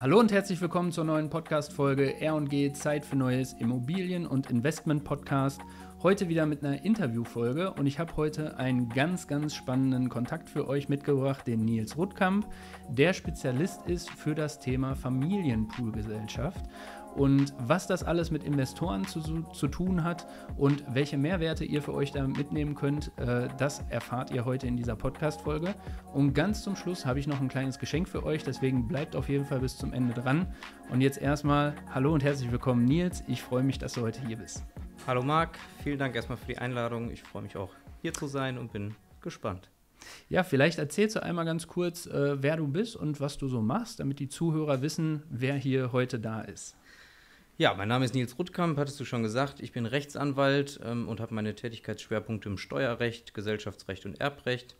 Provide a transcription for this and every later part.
Hallo und herzlich willkommen zur neuen Podcast-Folge RG Zeit für Neues Immobilien- und Investment-Podcast. Heute wieder mit einer Interviewfolge und ich habe heute einen ganz, ganz spannenden Kontakt für euch mitgebracht, den Nils Ruttkamp, der Spezialist ist für das Thema Familienpoolgesellschaft und was das alles mit Investoren zu, zu tun hat und welche Mehrwerte ihr für euch da mitnehmen könnt, äh, das erfahrt ihr heute in dieser Podcast-Folge. Und ganz zum Schluss habe ich noch ein kleines Geschenk für euch, deswegen bleibt auf jeden Fall bis zum Ende dran. Und jetzt erstmal hallo und herzlich willkommen, Nils. Ich freue mich, dass du heute hier bist. Hallo Marc, vielen Dank erstmal für die Einladung. Ich freue mich auch, hier zu sein und bin gespannt. Ja, vielleicht erzählst du einmal ganz kurz, äh, wer du bist und was du so machst, damit die Zuhörer wissen, wer hier heute da ist. Ja, mein Name ist Nils Ruttkamp, hattest du schon gesagt. Ich bin Rechtsanwalt ähm, und habe meine Tätigkeitsschwerpunkte im Steuerrecht, Gesellschaftsrecht und Erbrecht.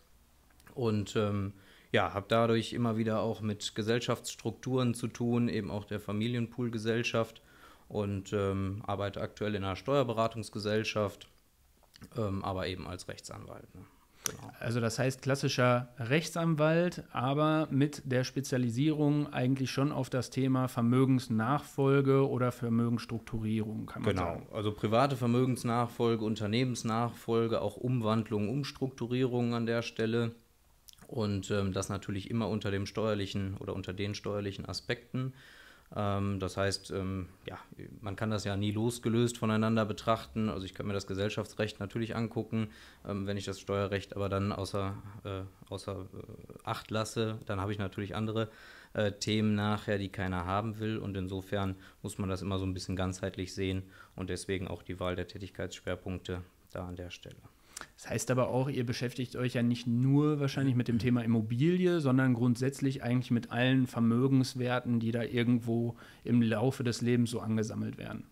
Und ähm, ja, habe dadurch immer wieder auch mit Gesellschaftsstrukturen zu tun, eben auch der Familienpool-Gesellschaft und ähm, arbeite aktuell in einer Steuerberatungsgesellschaft, ähm, aber eben als Rechtsanwalt. Ne? Genau. Also das heißt klassischer Rechtsanwalt, aber mit der Spezialisierung eigentlich schon auf das Thema Vermögensnachfolge oder Vermögensstrukturierung, kann man genau. sagen. Genau, also private Vermögensnachfolge, Unternehmensnachfolge, auch Umwandlung, Umstrukturierung an der Stelle. Und ähm, das natürlich immer unter dem steuerlichen oder unter den steuerlichen Aspekten. Ähm, das heißt, ähm, ja, man kann das ja nie losgelöst voneinander betrachten. Also ich kann mir das Gesellschaftsrecht natürlich angucken, ähm, wenn ich das Steuerrecht aber dann außer, äh, außer äh, Acht lasse, dann habe ich natürlich andere äh, Themen nachher, die keiner haben will. Und insofern muss man das immer so ein bisschen ganzheitlich sehen und deswegen auch die Wahl der Tätigkeitsschwerpunkte da an der Stelle. Das heißt aber auch, ihr beschäftigt euch ja nicht nur wahrscheinlich mit dem Thema Immobilie, sondern grundsätzlich eigentlich mit allen Vermögenswerten, die da irgendwo im Laufe des Lebens so angesammelt werden.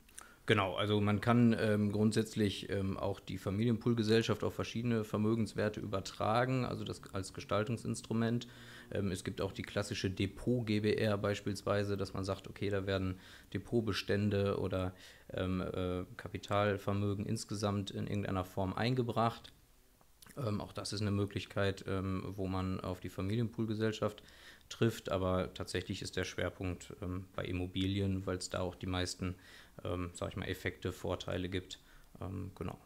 Genau, also man kann ähm, grundsätzlich ähm, auch die Familienpoolgesellschaft auf verschiedene Vermögenswerte übertragen, also das als Gestaltungsinstrument. Ähm, es gibt auch die klassische Depot-GBR beispielsweise, dass man sagt, okay, da werden Depotbestände oder ähm, äh, Kapitalvermögen insgesamt in irgendeiner Form eingebracht. Ähm, auch das ist eine Möglichkeit, ähm, wo man auf die Familienpoolgesellschaft trifft, aber tatsächlich ist der Schwerpunkt bei Immobilien, weil es da auch die meisten ähm, sag ich mal, Effekte, Vorteile gibt. Ähm, genau.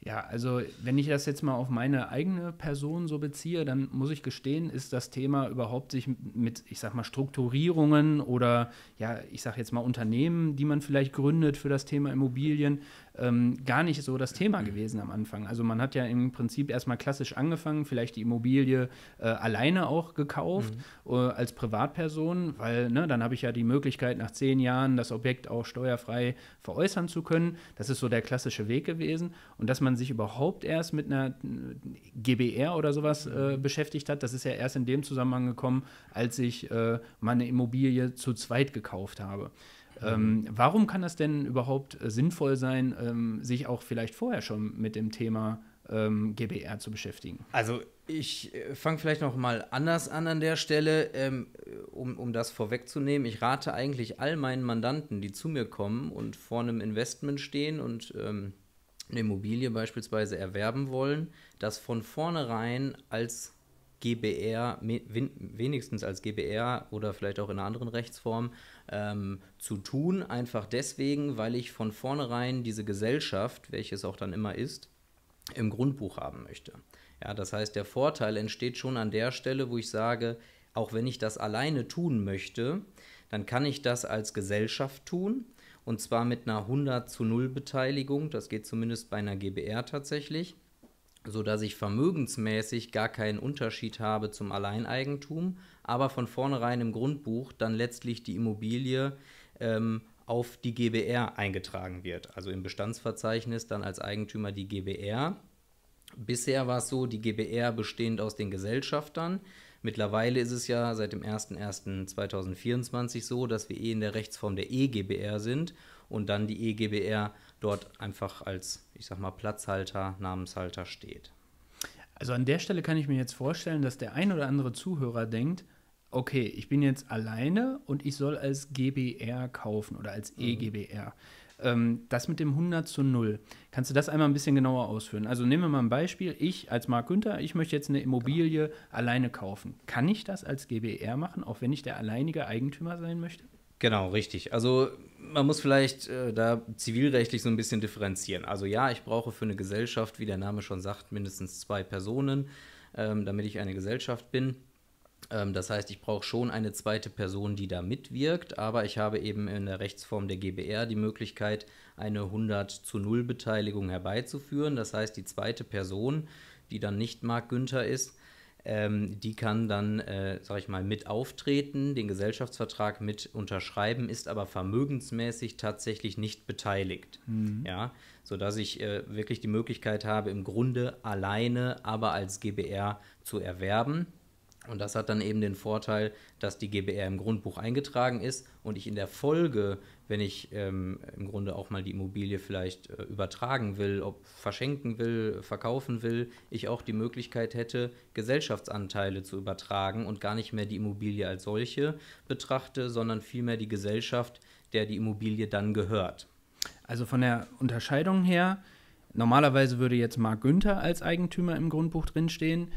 Ja, also wenn ich das jetzt mal auf meine eigene Person so beziehe, dann muss ich gestehen, ist das Thema überhaupt sich mit, ich sag mal, Strukturierungen oder ja, ich sag jetzt mal Unternehmen, die man vielleicht gründet für das Thema Immobilien, ähm, gar nicht so das Thema gewesen am Anfang. Also man hat ja im Prinzip erstmal klassisch angefangen, vielleicht die Immobilie äh, alleine auch gekauft mhm. äh, als Privatperson, weil ne, dann habe ich ja die Möglichkeit, nach zehn Jahren das Objekt auch steuerfrei veräußern zu können. Das ist so der klassische Weg gewesen. Und dass man sich überhaupt erst mit einer äh, GBR oder sowas äh, mhm. beschäftigt hat, das ist ja erst in dem Zusammenhang gekommen, als ich äh, meine Immobilie zu zweit gekauft habe. Ähm, warum kann das denn überhaupt äh, sinnvoll sein, ähm, sich auch vielleicht vorher schon mit dem Thema ähm, GBR zu beschäftigen? Also ich äh, fange vielleicht noch mal anders an an der Stelle, ähm, um, um das vorwegzunehmen. Ich rate eigentlich all meinen Mandanten, die zu mir kommen und vor einem Investment stehen und ähm, eine Immobilie beispielsweise erwerben wollen, das von vornherein als GBR, wenigstens als GBR oder vielleicht auch in einer anderen Rechtsform ähm, zu tun, einfach deswegen, weil ich von vornherein diese Gesellschaft, welche es auch dann immer ist, im Grundbuch haben möchte. Ja, das heißt, der Vorteil entsteht schon an der Stelle, wo ich sage, auch wenn ich das alleine tun möchte, dann kann ich das als Gesellschaft tun und zwar mit einer 100 zu 0 Beteiligung, das geht zumindest bei einer GBR tatsächlich sodass ich vermögensmäßig gar keinen Unterschied habe zum Alleineigentum, aber von vornherein im Grundbuch dann letztlich die Immobilie ähm, auf die GBR eingetragen wird. Also im Bestandsverzeichnis dann als Eigentümer die GBR. Bisher war es so, die GBR bestehend aus den Gesellschaftern. Mittlerweile ist es ja seit dem 01.01.2024 so, dass wir eh in der Rechtsform der EGBR sind und dann die EGBR dort einfach als, ich sag mal, Platzhalter, Namenshalter steht. Also an der Stelle kann ich mir jetzt vorstellen, dass der ein oder andere Zuhörer denkt, okay, ich bin jetzt alleine und ich soll als GBR kaufen oder als EGBR. Mhm. E ähm, das mit dem 100 zu 0, kannst du das einmal ein bisschen genauer ausführen? Also nehmen wir mal ein Beispiel, ich als Marc Günther, ich möchte jetzt eine Immobilie genau. alleine kaufen. Kann ich das als GBR machen, auch wenn ich der alleinige Eigentümer sein möchte? Genau, richtig. Also man muss vielleicht äh, da zivilrechtlich so ein bisschen differenzieren. Also ja, ich brauche für eine Gesellschaft, wie der Name schon sagt, mindestens zwei Personen, ähm, damit ich eine Gesellschaft bin. Ähm, das heißt, ich brauche schon eine zweite Person, die da mitwirkt, aber ich habe eben in der Rechtsform der GBR die Möglichkeit, eine 100 zu 0 Beteiligung herbeizuführen. Das heißt, die zweite Person, die dann nicht Marc Günther ist, ähm, die kann dann, äh, sag ich mal, mit auftreten, den Gesellschaftsvertrag mit unterschreiben, ist aber vermögensmäßig tatsächlich nicht beteiligt. Mhm. Ja, sodass ich äh, wirklich die Möglichkeit habe, im Grunde alleine, aber als GBR zu erwerben. Und das hat dann eben den Vorteil, dass die GBR im Grundbuch eingetragen ist und ich in der Folge, wenn ich ähm, im Grunde auch mal die Immobilie vielleicht äh, übertragen will, ob verschenken will, verkaufen will, ich auch die Möglichkeit hätte, Gesellschaftsanteile zu übertragen und gar nicht mehr die Immobilie als solche betrachte, sondern vielmehr die Gesellschaft, der die Immobilie dann gehört. Also von der Unterscheidung her, normalerweise würde jetzt Mark Günther als Eigentümer im Grundbuch drinstehen.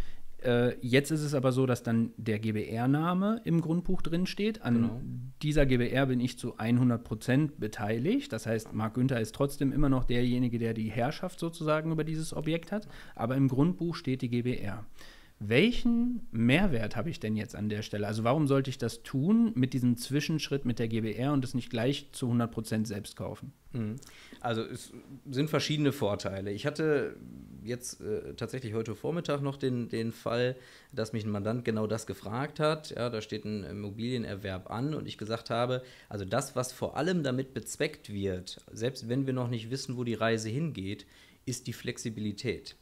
Äh, jetzt ist es aber so, dass dann der GBR-Name im Grundbuch drinsteht. An genau. dieser GBR bin ich zu 100 Prozent beteiligt. Das heißt, Marc Günther ist trotzdem immer noch derjenige, der die Herrschaft sozusagen über dieses Objekt hat. Aber im Grundbuch steht die GBR. Welchen Mehrwert habe ich denn jetzt an der Stelle? Also warum sollte ich das tun mit diesem Zwischenschritt mit der GBR und es nicht gleich zu 100% selbst kaufen? Mhm. Also es sind verschiedene Vorteile. Ich hatte jetzt äh, tatsächlich heute Vormittag noch den, den Fall, dass mich ein Mandant genau das gefragt hat. Ja, da steht ein Immobilienerwerb an und ich gesagt habe, also das, was vor allem damit bezweckt wird, selbst wenn wir noch nicht wissen, wo die Reise hingeht, ist die Flexibilität.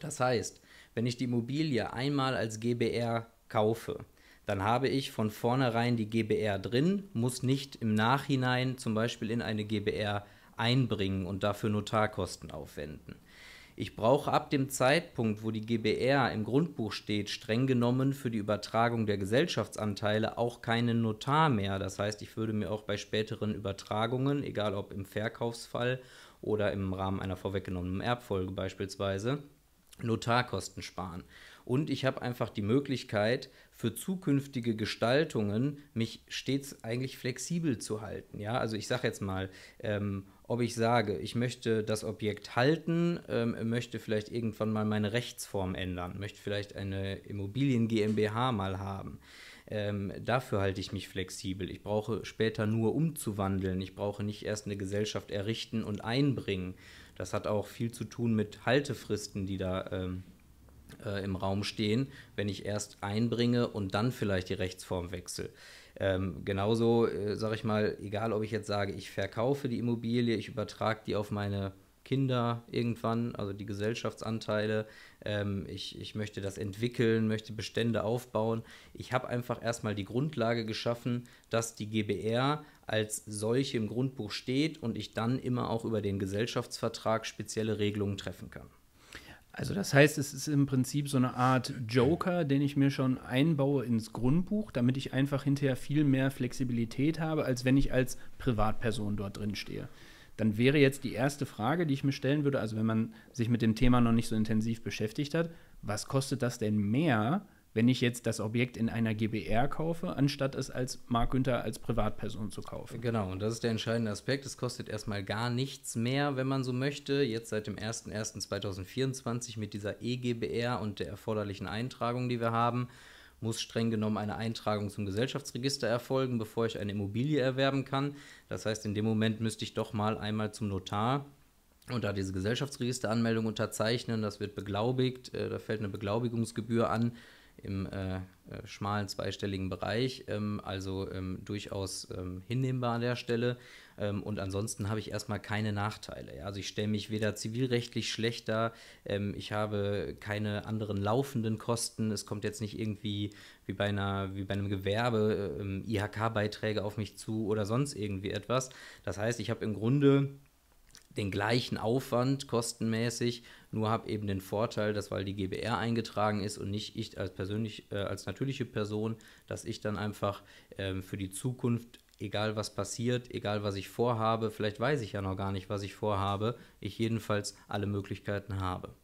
Das heißt, wenn ich die Immobilie einmal als GBR kaufe, dann habe ich von vornherein die GBR drin, muss nicht im Nachhinein zum Beispiel in eine GBR einbringen und dafür Notarkosten aufwenden. Ich brauche ab dem Zeitpunkt, wo die GBR im Grundbuch steht, streng genommen für die Übertragung der Gesellschaftsanteile auch keinen Notar mehr. Das heißt, ich würde mir auch bei späteren Übertragungen, egal ob im Verkaufsfall oder im Rahmen einer vorweggenommenen Erbfolge beispielsweise, Notarkosten sparen. Und ich habe einfach die Möglichkeit, für zukünftige Gestaltungen mich stets eigentlich flexibel zu halten. Ja, also ich sage jetzt mal, ähm, ob ich sage, ich möchte das Objekt halten, ähm, möchte vielleicht irgendwann mal meine Rechtsform ändern, möchte vielleicht eine Immobilien GmbH mal haben. Ähm, dafür halte ich mich flexibel. Ich brauche später nur umzuwandeln. Ich brauche nicht erst eine Gesellschaft errichten und einbringen. Das hat auch viel zu tun mit Haltefristen, die da ähm, äh, im Raum stehen, wenn ich erst einbringe und dann vielleicht die Rechtsform wechsle. Ähm, genauso, äh, sage ich mal, egal ob ich jetzt sage, ich verkaufe die Immobilie, ich übertrage die auf meine Kinder irgendwann, also die Gesellschaftsanteile. Ähm, ich, ich möchte das entwickeln, möchte Bestände aufbauen. Ich habe einfach erstmal die Grundlage geschaffen, dass die GBR als solche im Grundbuch steht und ich dann immer auch über den Gesellschaftsvertrag spezielle Regelungen treffen kann. Also das heißt, es ist im Prinzip so eine Art Joker, den ich mir schon einbaue ins Grundbuch, damit ich einfach hinterher viel mehr Flexibilität habe, als wenn ich als Privatperson dort drin stehe. Dann wäre jetzt die erste Frage, die ich mir stellen würde, also wenn man sich mit dem Thema noch nicht so intensiv beschäftigt hat, was kostet das denn mehr, wenn ich jetzt das Objekt in einer GBR kaufe, anstatt es als Mark Günther als Privatperson zu kaufen. Genau, und das ist der entscheidende Aspekt. Es kostet erstmal gar nichts mehr, wenn man so möchte. Jetzt seit dem 01.01.2024 mit dieser EGBR und der erforderlichen Eintragung, die wir haben, muss streng genommen eine Eintragung zum Gesellschaftsregister erfolgen, bevor ich eine Immobilie erwerben kann. Das heißt, in dem Moment müsste ich doch mal einmal zum Notar und da diese Gesellschaftsregisteranmeldung unterzeichnen. Das wird beglaubigt, äh, da fällt eine Beglaubigungsgebühr an im äh, äh, schmalen zweistelligen Bereich, ähm, also ähm, durchaus ähm, hinnehmbar an der Stelle. Ähm, und ansonsten habe ich erstmal keine Nachteile. Ja? Also ich stelle mich weder zivilrechtlich schlechter, dar, ähm, ich habe keine anderen laufenden Kosten. Es kommt jetzt nicht irgendwie wie bei, einer, wie bei einem Gewerbe äh, ähm, IHK-Beiträge auf mich zu oder sonst irgendwie etwas. Das heißt, ich habe im Grunde den gleichen Aufwand kostenmäßig, nur habe eben den Vorteil, dass weil die GBR eingetragen ist und nicht ich als persönlich, äh, als natürliche Person, dass ich dann einfach ähm, für die Zukunft, egal was passiert, egal was ich vorhabe, vielleicht weiß ich ja noch gar nicht, was ich vorhabe, ich jedenfalls alle Möglichkeiten habe.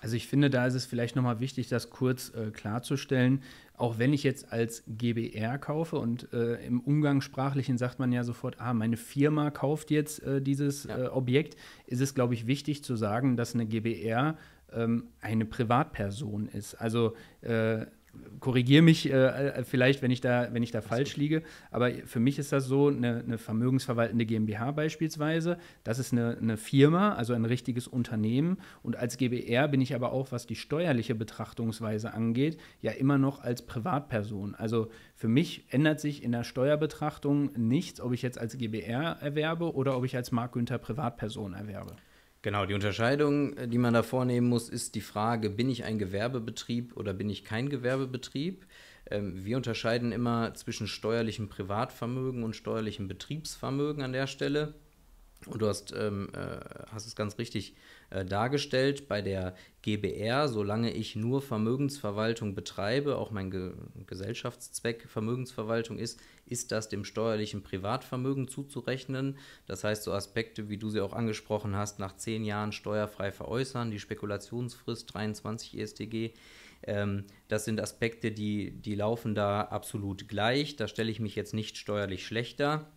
Also ich finde, da ist es vielleicht nochmal wichtig, das kurz äh, klarzustellen. Auch wenn ich jetzt als GBR kaufe und äh, im Umgangssprachlichen sagt man ja sofort, ah, meine Firma kauft jetzt äh, dieses ja. Äh, Objekt, ist es, glaube ich, wichtig zu sagen, dass eine GBR ähm, eine Privatperson ist. Also äh, korrigiere mich äh, äh, vielleicht, wenn ich da, wenn ich da falsch liege. Aber für mich ist das so, eine, eine vermögensverwaltende GmbH beispielsweise, das ist eine, eine, Firma, also ein richtiges Unternehmen. Und als GBR bin ich aber auch, was die steuerliche Betrachtungsweise angeht, ja immer noch als Privatperson. Also für mich ändert sich in der Steuerbetrachtung nichts, ob ich jetzt als GBR erwerbe oder ob ich als Mark Günther Privatperson erwerbe. Genau, die Unterscheidung, äh, die man da vornehmen muss, ist die Frage, bin ich ein Gewerbebetrieb oder bin ich kein Gewerbebetrieb? Ähm, wir unterscheiden immer zwischen steuerlichem Privatvermögen und steuerlichem Betriebsvermögen an der Stelle. Und du hast, ähm, äh, hast es ganz richtig äh, dargestellt. Bei der GBR, solange ich nur Vermögensverwaltung betreibe, auch mein Ge Gesellschaftszweck Vermögensverwaltung ist, ist das dem steuerlichen Privatvermögen zuzurechnen. Das heißt, so Aspekte, wie du sie auch angesprochen hast, nach zehn Jahren steuerfrei veräußern, die Spekulationsfrist 23 ESTG, ähm, das sind Aspekte, die, die laufen da absolut gleich. Da stelle ich mich jetzt nicht steuerlich schlechter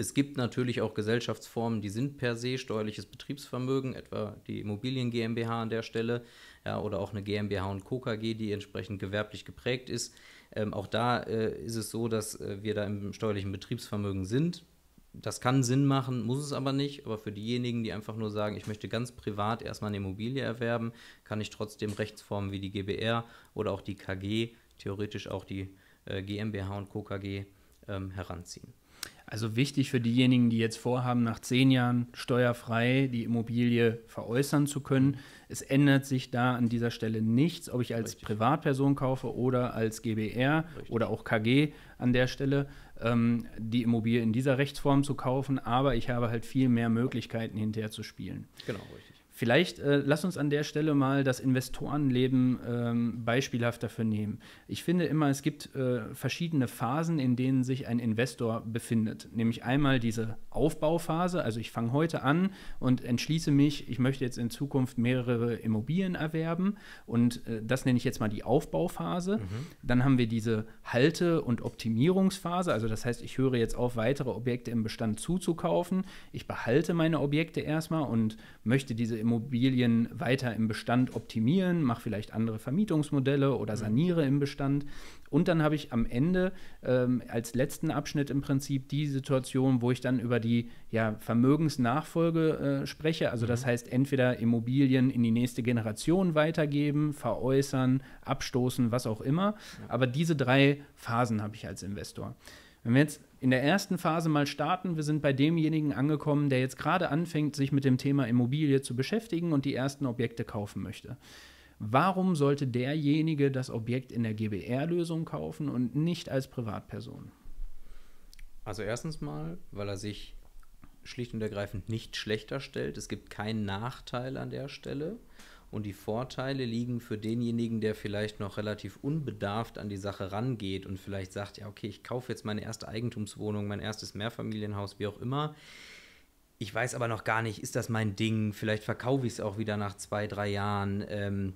es gibt natürlich auch Gesellschaftsformen, die sind per se steuerliches Betriebsvermögen, etwa die Immobilien GmbH an der Stelle ja, oder auch eine GmbH und Co. KG, die entsprechend gewerblich geprägt ist. Ähm, auch da äh, ist es so, dass äh, wir da im steuerlichen Betriebsvermögen sind. Das kann Sinn machen, muss es aber nicht. Aber für diejenigen, die einfach nur sagen, ich möchte ganz privat erstmal eine Immobilie erwerben, kann ich trotzdem Rechtsformen wie die GBR oder auch die KG, theoretisch auch die äh, GmbH und Co. KG ähm, heranziehen. Also wichtig für diejenigen, die jetzt vorhaben, nach zehn Jahren steuerfrei die Immobilie veräußern zu können. Es ändert sich da an dieser Stelle nichts, ob ich als Richtig. Privatperson kaufe oder als GBR Richtig. oder auch KG an der Stelle, ähm, die Immobilie in dieser Rechtsform zu kaufen. Aber ich habe halt viel mehr Möglichkeiten hinterher zu spielen. Genau. Richtig. Vielleicht äh, lass uns an der Stelle mal das Investorenleben ähm, beispielhaft dafür nehmen. Ich finde immer, es gibt äh, verschiedene Phasen, in denen sich ein Investor befindet. Nämlich einmal diese Aufbauphase, also ich fange heute an und entschließe mich, ich möchte jetzt in Zukunft mehrere Immobilien erwerben und äh, das nenne ich jetzt mal die Aufbauphase. Mhm. Dann haben wir diese Halte- und Optimierungsphase, also das heißt, ich höre jetzt auf, weitere Objekte im Bestand zuzukaufen. Ich behalte meine Objekte erstmal und möchte diese Immobilien weiter im Bestand optimieren, mache vielleicht andere Vermietungsmodelle oder mhm. saniere im Bestand. Und dann habe ich am Ende ähm, als letzten Abschnitt im Prinzip die Situation, wo ich dann über die ja, Vermögensnachfolge äh, spreche. Also das mhm. heißt, entweder Immobilien in die nächste Generation weitergeben, veräußern, abstoßen, was auch immer. Aber diese drei Phasen habe ich als Investor. Wenn wir jetzt in der ersten Phase mal starten. Wir sind bei demjenigen angekommen, der jetzt gerade anfängt, sich mit dem Thema Immobilie zu beschäftigen und die ersten Objekte kaufen möchte. Warum sollte derjenige das Objekt in der GBR-Lösung kaufen und nicht als Privatperson? Also erstens mal, weil er sich schlicht und ergreifend nicht schlechter stellt. Es gibt keinen Nachteil an der Stelle und die Vorteile liegen für denjenigen, der vielleicht noch relativ unbedarft an die Sache rangeht und vielleicht sagt, ja, okay, ich kaufe jetzt meine erste Eigentumswohnung, mein erstes Mehrfamilienhaus, wie auch immer. Ich weiß aber noch gar nicht, ist das mein Ding? Vielleicht verkaufe ich es auch wieder nach zwei, drei Jahren. Ähm,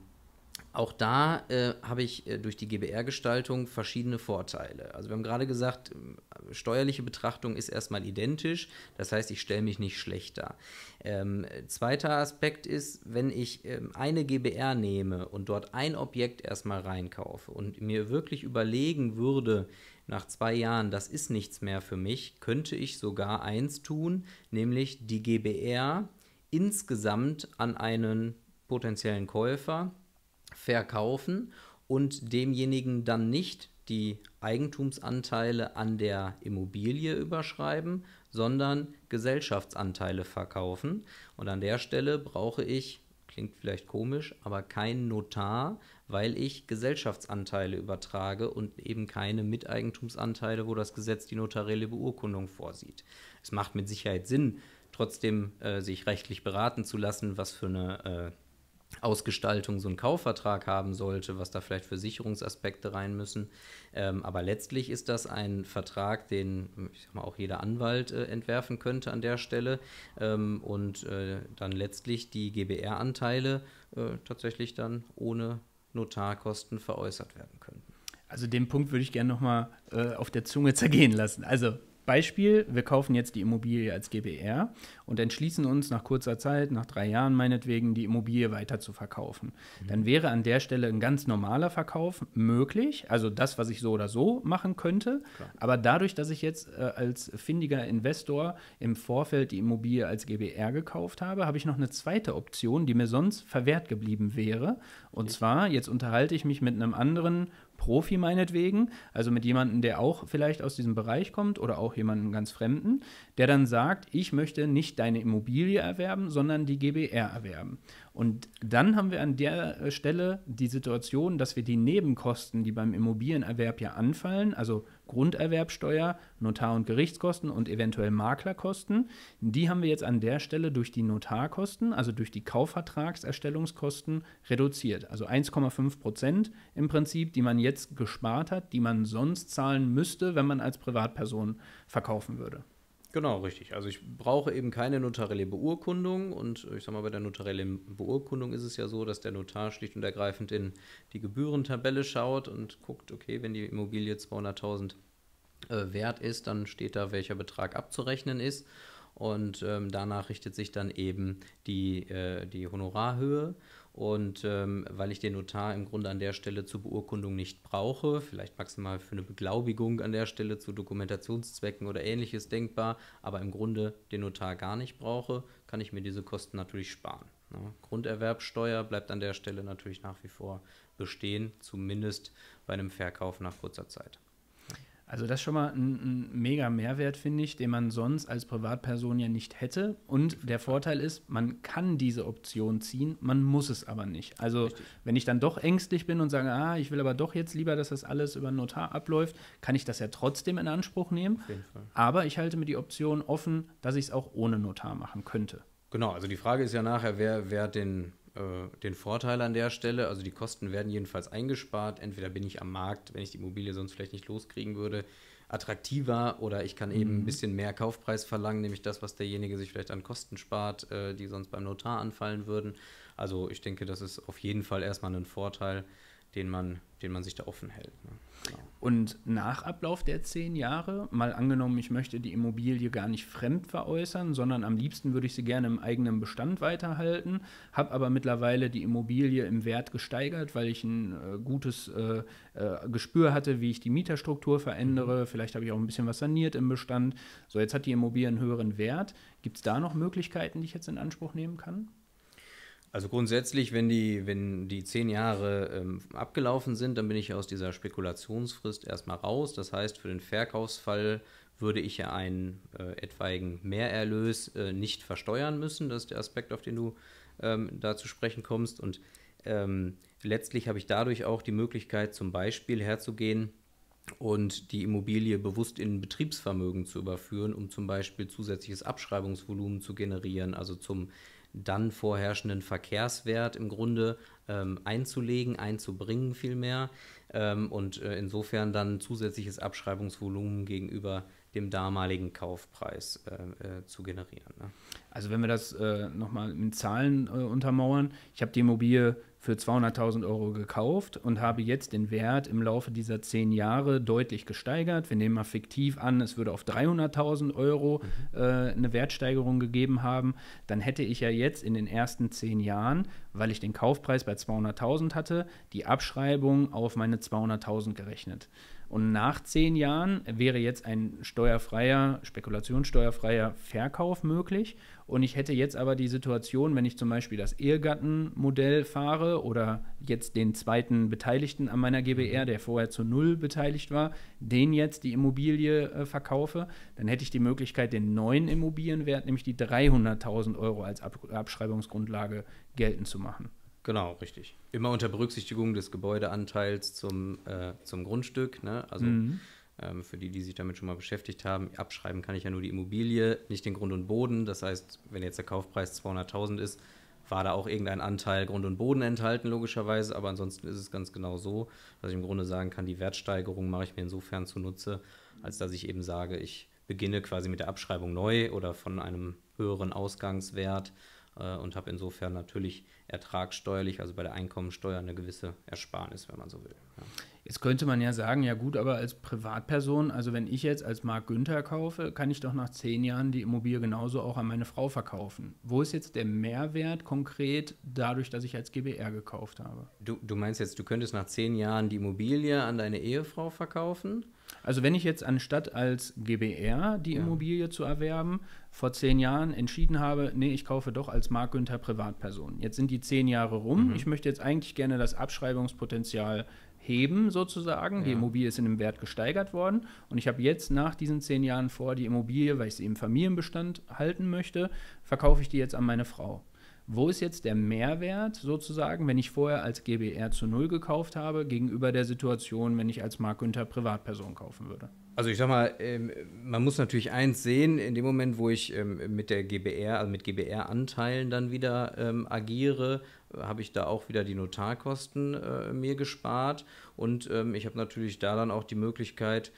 auch da äh, habe ich äh, durch die GBR-Gestaltung verschiedene Vorteile. Also wir haben gerade gesagt, äh, steuerliche Betrachtung ist erstmal identisch, das heißt, ich stelle mich nicht schlechter. Ähm, zweiter Aspekt ist, wenn ich ähm, eine GBR nehme und dort ein Objekt erstmal reinkaufe und mir wirklich überlegen würde, nach zwei Jahren, das ist nichts mehr für mich, könnte ich sogar eins tun, nämlich die GBR insgesamt an einen potenziellen Käufer verkaufen und demjenigen dann nicht die Eigentumsanteile an der Immobilie überschreiben, sondern Gesellschaftsanteile verkaufen. Und an der Stelle brauche ich, klingt vielleicht komisch, aber keinen Notar, weil ich Gesellschaftsanteile übertrage und eben keine Miteigentumsanteile, wo das Gesetz die notarielle Beurkundung vorsieht. Es macht mit Sicherheit Sinn, trotzdem äh, sich rechtlich beraten zu lassen, was für eine äh, Ausgestaltung so einen Kaufvertrag haben sollte, was da vielleicht für Sicherungsaspekte rein müssen. Ähm, aber letztlich ist das ein Vertrag, den ich sag mal, auch jeder Anwalt äh, entwerfen könnte an der Stelle ähm, und äh, dann letztlich die GBR-Anteile äh, tatsächlich dann ohne Notarkosten veräußert werden könnten. Also den Punkt würde ich gerne nochmal äh, auf der Zunge zergehen lassen. Also Beispiel, wir kaufen jetzt die Immobilie als GBR und entschließen uns nach kurzer Zeit, nach drei Jahren meinetwegen, die Immobilie weiter zu verkaufen. Mhm. Dann wäre an der Stelle ein ganz normaler Verkauf möglich, also das, was ich so oder so machen könnte. Klar. Aber dadurch, dass ich jetzt äh, als findiger Investor im Vorfeld die Immobilie als GBR gekauft habe, habe ich noch eine zweite Option, die mir sonst verwehrt geblieben wäre. Und okay. zwar, jetzt unterhalte ich mich mit einem anderen Profi meinetwegen, also mit jemandem, der auch vielleicht aus diesem Bereich kommt oder auch jemandem ganz Fremden, der dann sagt, ich möchte nicht deine Immobilie erwerben, sondern die GBR erwerben. Und dann haben wir an der äh, Stelle die Situation, dass wir die Nebenkosten, die beim Immobilienerwerb ja anfallen, also Grunderwerbsteuer, Notar- und Gerichtskosten und eventuell Maklerkosten. Die haben wir jetzt an der Stelle durch die Notarkosten, also durch die Kaufvertragserstellungskosten, reduziert. Also 1,5 Prozent im Prinzip, die man jetzt gespart hat, die man sonst zahlen müsste, wenn man als Privatperson verkaufen würde. Genau, richtig. Also ich brauche eben keine notarielle Beurkundung und ich sage mal, bei der notariellen Beurkundung ist es ja so, dass der Notar schlicht und ergreifend in die Gebührentabelle schaut und guckt, okay, wenn die Immobilie 200.000 äh, wert ist, dann steht da, welcher Betrag abzurechnen ist und ähm, danach richtet sich dann eben die, äh, die Honorarhöhe und ähm, weil ich den Notar im Grunde an der Stelle zur Beurkundung nicht brauche, vielleicht maximal für eine Beglaubigung an der Stelle zu Dokumentationszwecken oder ähnliches denkbar, aber im Grunde den Notar gar nicht brauche, kann ich mir diese Kosten natürlich sparen. Ne? Grunderwerbsteuer bleibt an der Stelle natürlich nach wie vor bestehen, zumindest bei einem Verkauf nach kurzer Zeit. Also das ist schon mal ein, ein mega Mehrwert, finde ich, den man sonst als Privatperson ja nicht hätte. Und der Vorteil ist, man kann diese Option ziehen, man muss es aber nicht. Also Richtig. wenn ich dann doch ängstlich bin und sage, ah, ich will aber doch jetzt lieber, dass das alles über einen Notar abläuft, kann ich das ja trotzdem in Anspruch nehmen. Aber ich halte mir die Option offen, dass ich es auch ohne Notar machen könnte. Genau, also die Frage ist ja nachher, wer, wer den äh, den Vorteil an der Stelle. Also die Kosten werden jedenfalls eingespart. Entweder bin ich am Markt, wenn ich die Immobilie sonst vielleicht nicht loskriegen würde, attraktiver oder ich kann mhm. eben ein mhm. bisschen mehr Kaufpreis verlangen, nämlich das, was derjenige sich vielleicht an Kosten spart, äh, die sonst beim Notar anfallen würden. Also ich denke, das ist auf jeden Fall erstmal ein Vorteil den man, den man sich da offen hält. Ne? Genau. Und nach Ablauf der zehn Jahre, mal angenommen, ich möchte die Immobilie gar nicht fremd veräußern, sondern am liebsten würde ich sie gerne im eigenen Bestand weiterhalten, habe aber mittlerweile die Immobilie im Wert gesteigert, weil ich ein äh, gutes äh, äh, Gespür hatte, wie ich die Mieterstruktur verändere. Mhm. Vielleicht habe ich auch ein bisschen was saniert im Bestand. So, jetzt hat die Immobilie einen höheren Wert. Gibt es da noch Möglichkeiten, die ich jetzt in Anspruch nehmen kann? Also grundsätzlich, wenn die, wenn die zehn Jahre ähm, abgelaufen sind, dann bin ich aus dieser Spekulationsfrist erstmal raus. Das heißt, für den Verkaufsfall würde ich ja einen äh, etwaigen Mehrerlös äh, nicht versteuern müssen. Das ist der Aspekt, auf den du ähm, da zu sprechen kommst. Und ähm, letztlich habe ich dadurch auch die Möglichkeit, zum Beispiel herzugehen und die Immobilie bewusst in Betriebsvermögen zu überführen, um zum Beispiel zusätzliches Abschreibungsvolumen zu generieren, also zum dann vorherrschenden Verkehrswert im Grunde ähm, einzulegen, einzubringen vielmehr ähm, und äh, insofern dann zusätzliches Abschreibungsvolumen gegenüber dem damaligen Kaufpreis äh, äh, zu generieren. Ne? Also wenn wir das äh, nochmal in Zahlen äh, untermauern, ich habe die Immobilie für 200.000 Euro gekauft und habe jetzt den Wert im Laufe dieser zehn Jahre deutlich gesteigert. Wir nehmen mal fiktiv an, es würde auf 300.000 Euro mhm. äh, eine Wertsteigerung gegeben haben. Dann hätte ich ja jetzt in den ersten zehn Jahren, weil ich den Kaufpreis bei 200.000 hatte, die Abschreibung auf meine 200.000 gerechnet. Und nach zehn Jahren wäre jetzt ein steuerfreier, spekulationssteuerfreier Verkauf möglich. Und ich hätte jetzt aber die Situation, wenn ich zum Beispiel das Ehegattenmodell fahre oder jetzt den zweiten Beteiligten an meiner GBR, mhm. der vorher zu null beteiligt war, den jetzt die Immobilie äh, verkaufe, dann hätte ich die Möglichkeit, den neuen Immobilienwert, nämlich die 300.000 Euro als Ab Abschreibungsgrundlage geltend zu machen. Genau, richtig. Immer unter Berücksichtigung des Gebäudeanteils zum, äh, zum Grundstück. Ne? Also mhm. ähm, für die, die sich damit schon mal beschäftigt haben, abschreiben kann ich ja nur die Immobilie, nicht den Grund und Boden. Das heißt, wenn jetzt der Kaufpreis 200.000 ist, war da auch irgendein Anteil Grund und Boden enthalten, logischerweise. Aber ansonsten ist es ganz genau so, dass ich im Grunde sagen kann, die Wertsteigerung mache ich mir insofern zunutze, als dass ich eben sage, ich beginne quasi mit der Abschreibung neu oder von einem höheren Ausgangswert äh, und habe insofern natürlich ertragsteuerlich, also bei der Einkommensteuer, eine gewisse Ersparnis, wenn man so will. Ja. Jetzt könnte man ja sagen, ja gut, aber als Privatperson, also wenn ich jetzt als Marc Günther kaufe, kann ich doch nach zehn Jahren die Immobilie genauso auch an meine Frau verkaufen. Wo ist jetzt der Mehrwert konkret dadurch, dass ich als GBR gekauft habe? Du, du meinst jetzt, du könntest nach zehn Jahren die Immobilie an deine Ehefrau verkaufen? Also wenn ich jetzt anstatt als GBR die ja. Immobilie zu erwerben, vor zehn Jahren entschieden habe, nee, ich kaufe doch als Mark Günther Privatperson. Jetzt sind die zehn Jahre rum. Mhm. Ich möchte jetzt eigentlich gerne das Abschreibungspotenzial heben sozusagen. Ja. Die Immobilie ist in dem Wert gesteigert worden und ich habe jetzt nach diesen zehn Jahren vor, die Immobilie, weil ich sie im Familienbestand halten möchte, verkaufe ich die jetzt an meine Frau wo ist jetzt der Mehrwert sozusagen, wenn ich vorher als GBR zu Null gekauft habe, gegenüber der Situation, wenn ich als Mark Günther Privatperson kaufen würde? Also ich sag mal, ähm, man muss natürlich eins sehen, in dem Moment, wo ich ähm, mit der GBR, also mit GBR-Anteilen dann wieder ähm, agiere, habe ich da auch wieder die Notarkosten äh, mir gespart und ich habe natürlich da dann auch die Möglichkeit,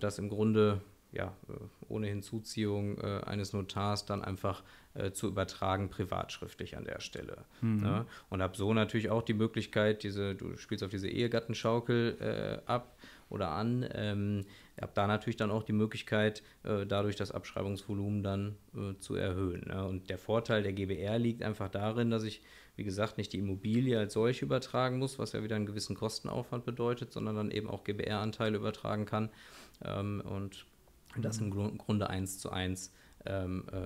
dass im Grunde ja äh, ohne Hinzuziehung äh, eines Notars dann einfach äh, zu übertragen, privatschriftlich an der Stelle. Mhm. Ne? Und habe so natürlich auch die Möglichkeit, diese, du spielst auf diese Ehegattenschaukel äh, ab oder an, ähm, habe da natürlich dann auch die Möglichkeit, äh, dadurch das Abschreibungsvolumen dann äh, zu erhöhen. Ne? Und der Vorteil der GBR liegt einfach darin, dass ich, wie gesagt, nicht die Immobilie als solche übertragen muss, was ja wieder einen gewissen Kostenaufwand bedeutet, sondern dann eben auch GBR-Anteile übertragen kann. Ähm, und das im Grunde eins zu eins ähm, äh,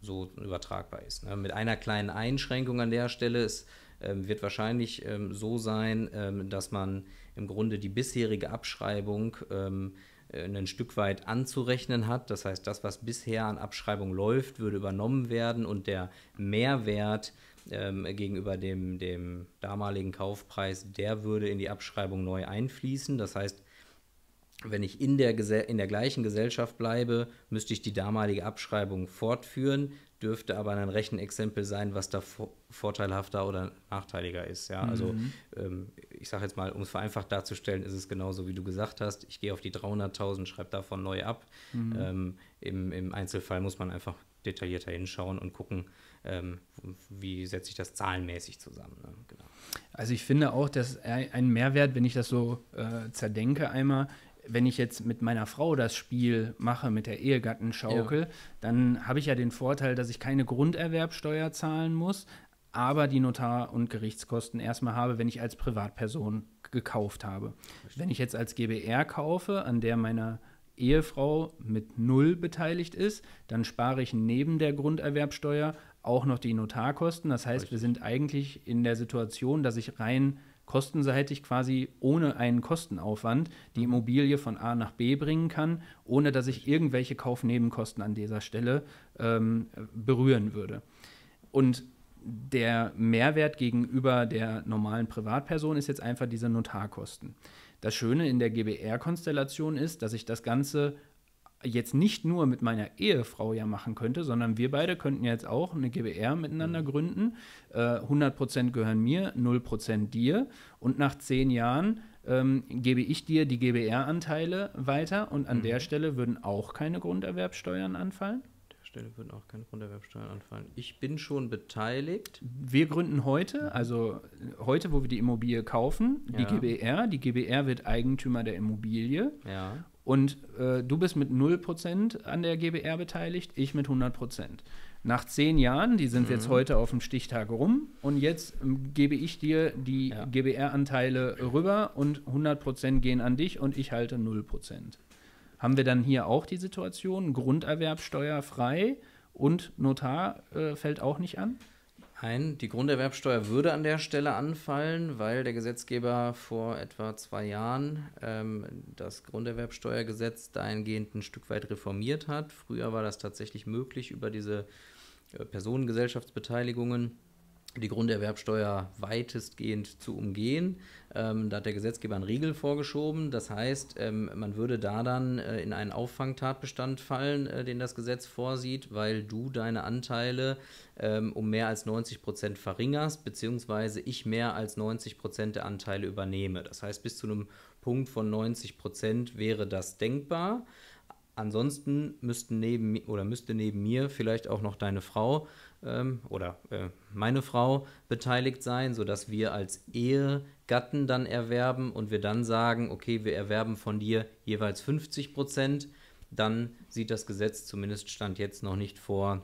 so übertragbar ist. Ne? Mit einer kleinen Einschränkung an der Stelle ist, ähm, wird wahrscheinlich ähm, so sein, ähm, dass man im Grunde die bisherige Abschreibung ähm, äh, ein Stück weit anzurechnen hat. Das heißt, das, was bisher an Abschreibung läuft, würde übernommen werden und der Mehrwert ähm, gegenüber dem, dem damaligen Kaufpreis, der würde in die Abschreibung neu einfließen. Das heißt, wenn ich in der, in der gleichen Gesellschaft bleibe, müsste ich die damalige Abschreibung fortführen, dürfte aber ein Rechenexempel sein, was da vorteilhafter oder nachteiliger ist. Ja? Also mhm. ähm, ich sage jetzt mal, um es vereinfacht darzustellen, ist es genauso, wie du gesagt hast. Ich gehe auf die 300.000, schreibe davon neu ab. Mhm. Ähm, im, im, Einzelfall muss man einfach detaillierter hinschauen und gucken, ähm, wie setze ich das zahlenmäßig zusammen. Ne? Genau. Also ich finde auch, dass ein Mehrwert, wenn ich das so äh, zerdenke einmal, wenn ich jetzt mit meiner Frau das Spiel mache, mit der Ehegattenschaukel, ja. dann habe ich ja den Vorteil, dass ich keine Grunderwerbsteuer zahlen muss, aber die Notar- und Gerichtskosten erstmal habe, wenn ich als Privatperson gekauft habe. Wenn ich jetzt als GBR kaufe, an der meine Ehefrau mit null beteiligt ist, dann spare ich neben der Grunderwerbsteuer auch noch die Notarkosten. Das heißt, Richtig. wir sind eigentlich in der Situation, dass ich rein kostenseitig quasi ohne einen Kostenaufwand die Immobilie von A nach B bringen kann, ohne dass ich irgendwelche Kaufnebenkosten an dieser Stelle ähm, berühren würde. Und der Mehrwert gegenüber der normalen Privatperson ist jetzt einfach diese Notarkosten. Das Schöne in der GBR-Konstellation ist, dass ich das Ganze jetzt nicht nur mit meiner Ehefrau ja machen könnte, sondern wir beide könnten jetzt auch eine GBR miteinander mhm. gründen. Äh, 100% gehören mir, 0% dir. Und nach zehn Jahren ähm, gebe ich dir die GBR-Anteile weiter und an mhm. der Stelle würden auch keine Grunderwerbsteuern anfallen? Stelle würden auch keine Grunderwerbsteuern anfallen. Ich bin schon beteiligt. Wir gründen heute, mhm. also äh, heute, wo wir die Immobilie kaufen, ja. die GBR. Die GBR wird Eigentümer der Immobilie. Ja. Und äh, du bist mit 0% an der GBR beteiligt, ich mit 100%. Nach zehn Jahren, die sind mhm. jetzt heute auf dem Stichtag rum, und jetzt ähm, gebe ich dir die ja. GBR-Anteile rüber und 100% gehen an dich und ich halte 0%. Haben wir dann hier auch die Situation, Grunderwerbsteuer frei und Notar äh, fällt auch nicht an? ein. Die Grunderwerbsteuer würde an der Stelle anfallen, weil der Gesetzgeber vor etwa zwei Jahren ähm, das Grunderwerbsteuergesetz dahingehend ein Stück weit reformiert hat. Früher war das tatsächlich möglich über diese äh, Personengesellschaftsbeteiligungen die Grunderwerbsteuer weitestgehend zu umgehen. Ähm, da hat der Gesetzgeber einen Riegel vorgeschoben. Das heißt, ähm, man würde da dann äh, in einen Auffangtatbestand fallen, äh, den das Gesetz vorsieht, weil du deine Anteile ähm, um mehr als 90 Prozent verringerst, beziehungsweise ich mehr als 90 Prozent der Anteile übernehme. Das heißt, bis zu einem Punkt von 90 Prozent wäre das denkbar. Ansonsten müssten neben, oder müsste neben mir vielleicht auch noch deine Frau ähm, oder äh, meine Frau beteiligt sein, sodass wir als Ehegatten dann erwerben und wir dann sagen, okay, wir erwerben von dir jeweils 50 Prozent, dann sieht das Gesetz zumindest Stand jetzt noch nicht vor,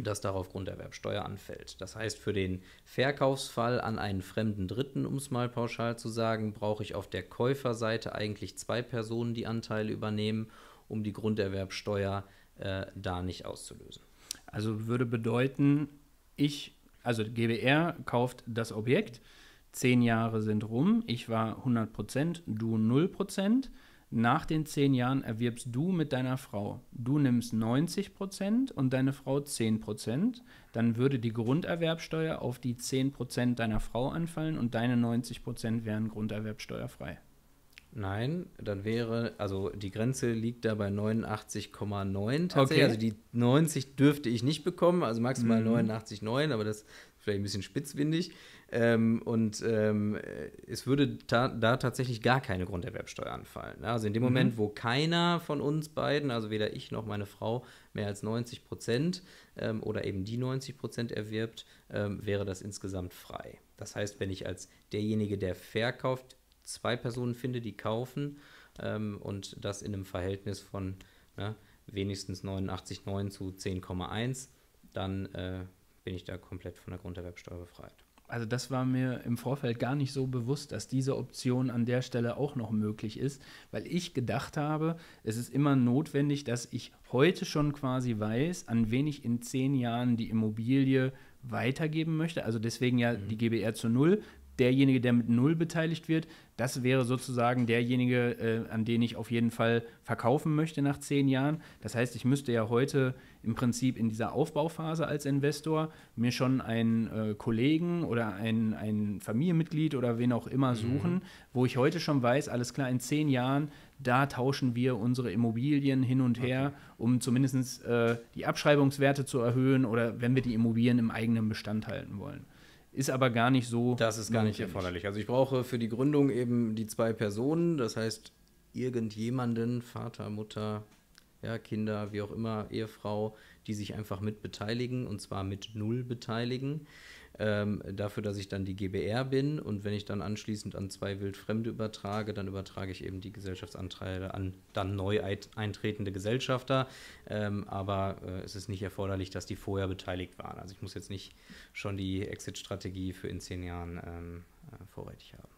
dass darauf Grunderwerbsteuer anfällt. Das heißt, für den Verkaufsfall an einen fremden Dritten, um es mal pauschal zu sagen, brauche ich auf der Käuferseite eigentlich zwei Personen, die Anteile übernehmen, um die Grunderwerbsteuer äh, da nicht auszulösen. Also würde bedeuten, ich, also GBR kauft das Objekt, zehn Jahre sind rum, ich war 100%, du 0%. Nach den zehn Jahren erwirbst du mit deiner Frau. Du nimmst 90 und deine Frau 10 Dann würde die Grunderwerbsteuer auf die 10 deiner Frau anfallen und deine 90 wären grunderwerbsteuerfrei. Nein, dann wäre, also die Grenze liegt da bei 89,9 tatsächlich. Okay. Also die 90 dürfte ich nicht bekommen, also maximal mhm. 89,9, aber das ist vielleicht ein bisschen spitzwindig. Ähm, und ähm, es würde ta da tatsächlich gar keine Grunderwerbsteuer anfallen. Also in dem mhm. Moment, wo keiner von uns beiden, also weder ich noch meine Frau, mehr als 90 Prozent ähm, oder eben die 90 Prozent erwirbt, ähm, wäre das insgesamt frei. Das heißt, wenn ich als derjenige, der verkauft, zwei Personen finde, die kaufen ähm, und das in einem Verhältnis von ne, wenigstens 89,9 zu 10,1, dann äh, bin ich da komplett von der Grunderwerbsteuer befreit. Also das war mir im Vorfeld gar nicht so bewusst, dass diese Option an der Stelle auch noch möglich ist, weil ich gedacht habe, es ist immer notwendig, dass ich heute schon quasi weiß, an wen ich in zehn Jahren die Immobilie weitergeben möchte. Also deswegen ja mhm. die GBR zu null, derjenige, der mit null beteiligt wird, das wäre sozusagen derjenige, äh, an den ich auf jeden Fall verkaufen möchte nach zehn Jahren. Das heißt, ich müsste ja heute im Prinzip in dieser Aufbauphase als Investor mir schon einen äh, Kollegen oder ein, ein Familienmitglied oder wen auch immer mhm. suchen, mhm. wo ich heute schon weiß, alles klar, in zehn Jahren, da tauschen wir unsere Immobilien hin und her, okay. um zumindest äh, die Abschreibungswerte zu erhöhen oder wenn wir die Immobilien im eigenen Bestand halten wollen. Ist aber gar nicht so. Das ist gar nicht erforderlich. Also ich brauche für die Gründung eben die zwei Personen, das heißt irgendjemanden, Vater, Mutter, ja, Kinder, wie auch immer, Ehefrau, die sich einfach mit beteiligen und zwar mit null beteiligen ähm, dafür, dass ich dann die GBR bin und wenn ich dann anschließend an zwei Wildfremde übertrage, dann übertrage ich eben die Gesellschaftsanteile an dann neu eintretende Gesellschafter. Ähm, aber äh, es ist nicht erforderlich, dass die vorher beteiligt waren. Also ich muss jetzt nicht schon die Exit-Strategie für in zehn Jahren ähm, äh, vorrätig haben.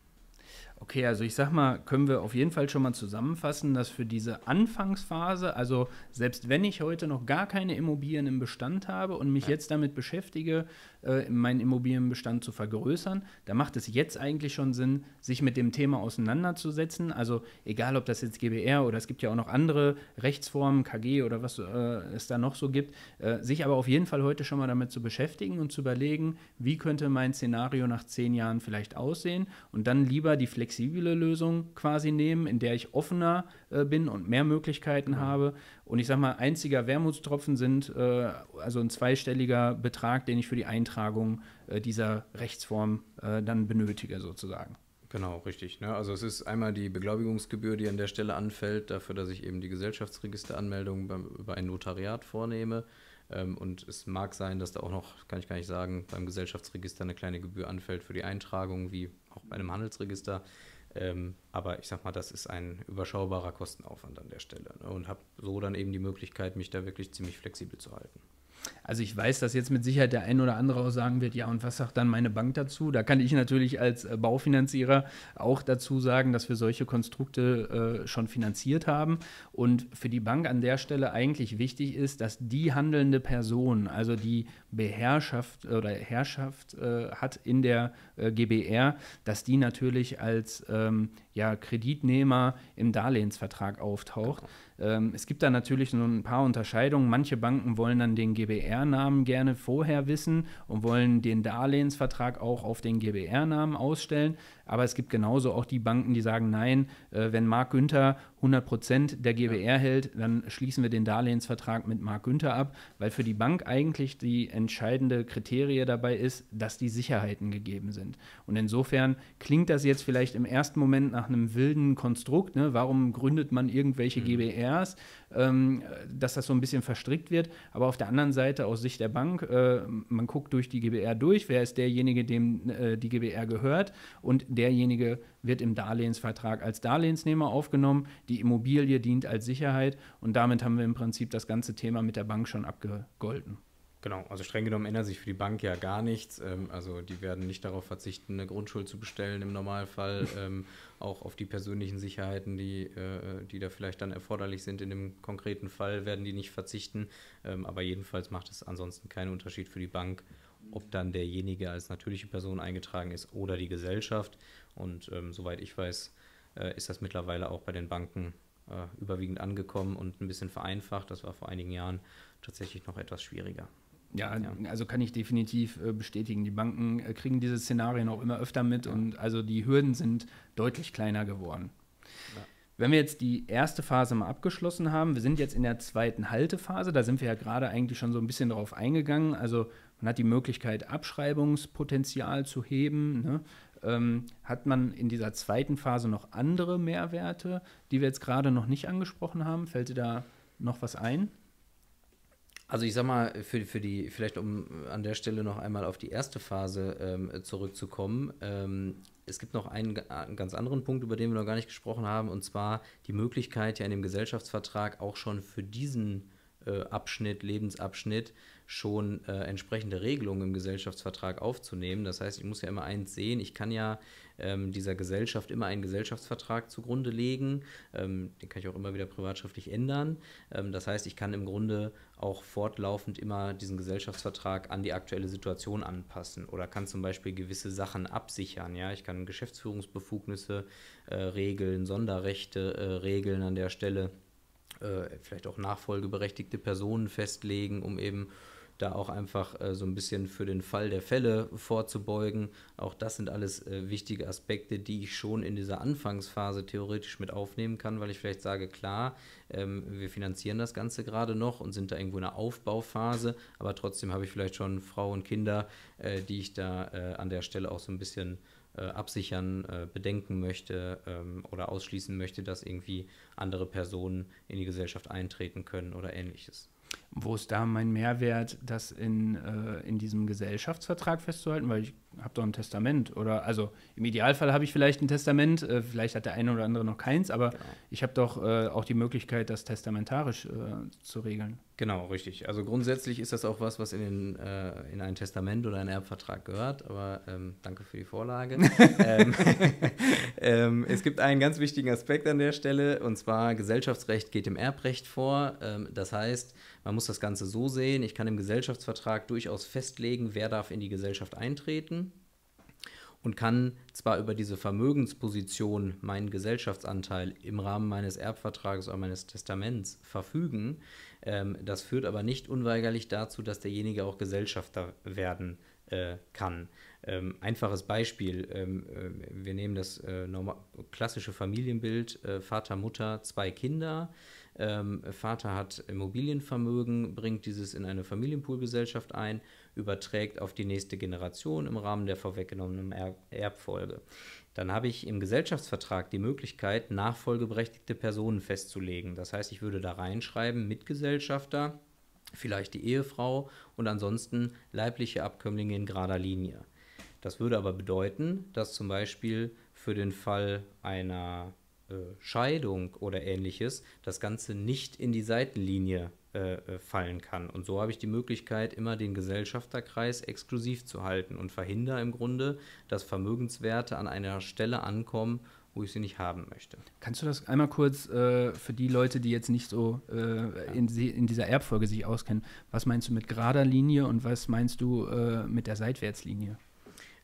Okay, also ich sag mal, können wir auf jeden Fall schon mal zusammenfassen, dass für diese Anfangsphase, also selbst wenn ich heute noch gar keine Immobilien im Bestand habe und mich ja. jetzt damit beschäftige, äh, meinen Immobilienbestand zu vergrößern. Da macht es jetzt eigentlich schon Sinn, sich mit dem Thema auseinanderzusetzen. Also egal, ob das jetzt GBR oder es gibt ja auch noch andere Rechtsformen, KG oder was äh, es da noch so gibt, äh, sich aber auf jeden Fall heute schon mal damit zu beschäftigen und zu überlegen, wie könnte mein Szenario nach zehn Jahren vielleicht aussehen und dann lieber die flexible Lösung quasi nehmen, in der ich offener äh, bin und mehr Möglichkeiten habe und ich sage mal, einziger Wermutstropfen sind äh, also ein zweistelliger Betrag, den ich für die Eintragung äh, dieser Rechtsform äh, dann benötige, sozusagen. Genau, richtig. Ne? Also es ist einmal die Beglaubigungsgebühr, die an der Stelle anfällt, dafür, dass ich eben die Gesellschaftsregisteranmeldung über ein Notariat vornehme. Ähm, und es mag sein, dass da auch noch, kann ich gar nicht sagen, beim Gesellschaftsregister eine kleine Gebühr anfällt für die Eintragung, wie auch bei einem Handelsregister. Ähm, aber ich sag mal, das ist ein überschaubarer Kostenaufwand an der Stelle ne? und habe so dann eben die Möglichkeit, mich da wirklich ziemlich flexibel zu halten. Also ich weiß, dass jetzt mit Sicherheit der ein oder andere auch sagen wird, ja, und was sagt dann meine Bank dazu? Da kann ich natürlich als äh, Baufinanzierer auch dazu sagen, dass wir solche Konstrukte äh, schon finanziert haben und für die Bank an der Stelle eigentlich wichtig ist, dass die handelnde Person, also die Beherrschaft oder Herrschaft äh, hat in der äh, GBR, dass die natürlich als ähm, ja, Kreditnehmer im Darlehensvertrag auftaucht. Genau. Ähm, es gibt da natürlich nur ein paar Unterscheidungen. Manche Banken wollen dann den GBR-Namen gerne vorher wissen und wollen den Darlehensvertrag auch auf den GBR-Namen ausstellen. Aber es gibt genauso auch die Banken, die sagen, nein, äh, wenn Mark Günther 100 Prozent der GBR ja. hält, dann schließen wir den Darlehensvertrag mit Mark Günther ab, weil für die Bank eigentlich die entscheidende Kriterie dabei ist, dass die Sicherheiten gegeben sind. Und insofern klingt das jetzt vielleicht im ersten Moment nach einem wilden Konstrukt. Ne? Warum gründet man irgendwelche mhm. GBRs? ähm, dass das so ein bisschen verstrickt wird. Aber auf der anderen Seite aus Sicht der Bank, äh, man guckt durch die GBR durch, wer ist derjenige, dem äh, die GBR gehört und derjenige wird im Darlehensvertrag als Darlehensnehmer aufgenommen, die Immobilie dient als Sicherheit und damit haben wir im Prinzip das ganze Thema mit der Bank schon abgegolten. Genau, also streng genommen ändert sich für die Bank ja gar nichts. Ähm, also die werden nicht darauf verzichten, eine Grundschuld zu bestellen im Normalfall, ähm, auch auf die persönlichen Sicherheiten, die, äh, die da vielleicht dann erforderlich sind. In dem konkreten Fall werden die nicht verzichten. Ähm, aber jedenfalls macht es ansonsten keinen Unterschied für die Bank, ob dann derjenige als natürliche Person eingetragen ist oder die Gesellschaft. Und soweit ich weiß, äh, ist das mittlerweile auch bei den Banken äh, überwiegend angekommen und ein bisschen vereinfacht. Das war vor einigen Jahren tatsächlich noch etwas schwieriger. Ja, ja, also kann ich definitiv äh, bestätigen. Die Banken äh, kriegen diese Szenarien auch immer öfter mit ja. und also die Hürden sind deutlich kleiner geworden. Ja. Wenn wir jetzt die erste Phase mal abgeschlossen haben, wir sind jetzt in der zweiten Haltephase, da sind wir ja gerade eigentlich schon so ein bisschen drauf eingegangen. Also man hat die Möglichkeit, Abschreibungspotenzial zu heben. Ne? Ähm, hat man in dieser zweiten Phase noch andere Mehrwerte, die wir jetzt gerade noch nicht angesprochen haben? Fällt dir da noch was ein? Also ich sag mal, für, für die, vielleicht um an der Stelle noch einmal auf die erste Phase ähm, zurückzukommen, ähm, es gibt noch einen, einen, ganz anderen Punkt, über den wir noch gar nicht gesprochen haben, und zwar die Möglichkeit, ja in dem Gesellschaftsvertrag auch schon für diesen äh, Abschnitt, Lebensabschnitt, schon äh, entsprechende Regelungen im Gesellschaftsvertrag aufzunehmen. Das heißt, ich muss ja immer eins sehen, ich kann ja ähm, dieser Gesellschaft immer einen Gesellschaftsvertrag zugrunde legen. Ähm, den kann ich auch immer wieder privatschriftlich ändern. Ähm, das heißt, ich kann im Grunde auch fortlaufend immer diesen Gesellschaftsvertrag an die aktuelle Situation anpassen oder kann zum Beispiel gewisse Sachen absichern. Ja? Ich kann Geschäftsführungsbefugnisse äh, regeln, Sonderrechte äh, regeln an der Stelle äh, vielleicht auch nachfolgeberechtigte Personen festlegen, um eben da auch einfach äh, so ein bisschen für den Fall der Fälle vorzubeugen. Auch das sind alles äh, wichtige Aspekte, die ich schon in dieser Anfangsphase theoretisch mit aufnehmen kann, weil ich vielleicht sage, klar, ähm, wir finanzieren das Ganze gerade noch und sind da irgendwo in einer Aufbauphase, aber trotzdem habe ich vielleicht schon Frau und Kinder, äh, die ich da äh, an der Stelle auch so ein bisschen äh, absichern, äh, bedenken möchte ähm, oder ausschließen möchte, dass irgendwie andere Personen in die Gesellschaft eintreten können oder ähnliches. Wo ist da mein Mehrwert, das in, äh, in diesem Gesellschaftsvertrag festzuhalten? Weil ich habe doch ein Testament. Oder also im Idealfall habe ich vielleicht ein Testament, äh, vielleicht hat der eine oder andere noch keins, aber genau. ich habe doch äh, auch die Möglichkeit, das testamentarisch äh, zu regeln. Genau, richtig. Also grundsätzlich ist das auch was, was in, den, äh, in ein Testament oder einen Erbvertrag gehört, aber ähm, danke für die Vorlage. ähm, ähm, es gibt einen ganz wichtigen Aspekt an der Stelle, und zwar Gesellschaftsrecht geht im Erbrecht vor. Ähm, das heißt, man muss muss das Ganze so sehen. Ich kann im Gesellschaftsvertrag durchaus festlegen, wer darf in die Gesellschaft eintreten und kann zwar über diese Vermögensposition meinen Gesellschaftsanteil im Rahmen meines Erbvertrages oder meines Testaments verfügen, ähm, das führt aber nicht unweigerlich dazu, dass derjenige auch Gesellschafter werden äh, kann. Ähm, einfaches Beispiel, ähm, äh, wir nehmen das äh, klassische Familienbild, äh, Vater, Mutter, zwei Kinder. Ähm, Vater hat Immobilienvermögen, bringt dieses in eine Familienpoolgesellschaft ein, überträgt auf die nächste Generation im Rahmen der vorweggenommenen er Erbfolge. Dann habe ich im Gesellschaftsvertrag die Möglichkeit, nachfolgeberechtigte Personen festzulegen. Das heißt, ich würde da reinschreiben, Mitgesellschafter, vielleicht die Ehefrau und ansonsten leibliche Abkömmlinge in gerader Linie. Das würde aber bedeuten, dass zum Beispiel für den Fall einer äh, Scheidung oder ähnliches das Ganze nicht in die Seitenlinie äh, äh, fallen kann. Und so habe ich die Möglichkeit, immer den Gesellschafterkreis exklusiv zu halten und verhindere im Grunde, dass Vermögenswerte an einer Stelle ankommen, wo ich sie nicht haben möchte. Kannst du das einmal kurz äh, für die Leute, die jetzt nicht so äh, in, in, dieser Erbfolge sich auskennen, was meinst du mit gerader Linie und was meinst du äh, mit der Seitwärtslinie?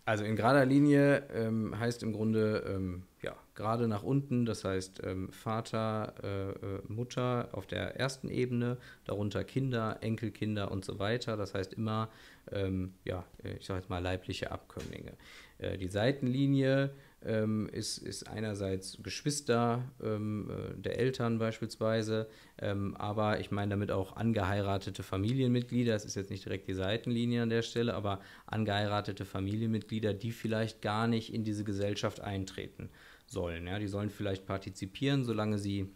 Also in gerader Linie ähm, heißt im Grunde, ähm, ja, gerade nach unten, das heißt ähm, Vater, äh, äh, Mutter auf der ersten Ebene, darunter Kinder, Enkelkinder und so weiter. Das heißt immer, ähm, ja, äh, ich sage jetzt mal leibliche Abkömmlinge. Äh, die Seitenlinie ähm, ist, ist einerseits Geschwister ähm, äh, der Eltern beispielsweise, ähm, aber ich meine damit auch angeheiratete Familienmitglieder. es ist jetzt nicht direkt die Seitenlinie an der Stelle, aber angeheiratete Familienmitglieder, die vielleicht gar nicht in diese Gesellschaft eintreten sollen. Ja? Die sollen vielleicht partizipieren, solange sie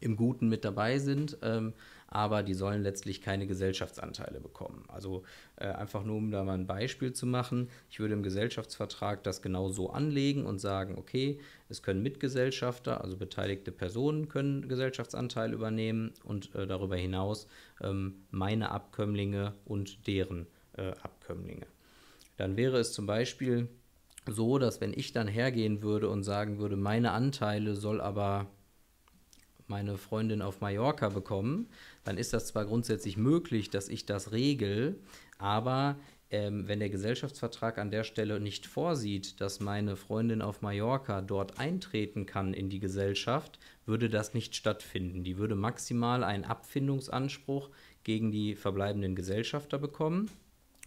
im Guten mit dabei sind, ähm, aber die sollen letztlich keine Gesellschaftsanteile bekommen. Also äh, einfach nur, um da mal ein Beispiel zu machen, ich würde im Gesellschaftsvertrag das genau so anlegen und sagen, okay, es können Mitgesellschafter, also beteiligte Personen können Gesellschaftsanteil übernehmen und äh, darüber hinaus ähm, meine Abkömmlinge und deren äh, Abkömmlinge. Dann wäre es zum Beispiel so, dass wenn ich dann hergehen würde und sagen würde, meine Anteile soll aber meine Freundin auf Mallorca bekommen, dann ist das zwar grundsätzlich möglich, dass ich das regel, aber ähm, wenn der Gesellschaftsvertrag an der Stelle nicht vorsieht, dass meine Freundin auf Mallorca dort eintreten kann in die Gesellschaft, würde das nicht stattfinden. Die würde maximal einen Abfindungsanspruch gegen die verbleibenden Gesellschafter bekommen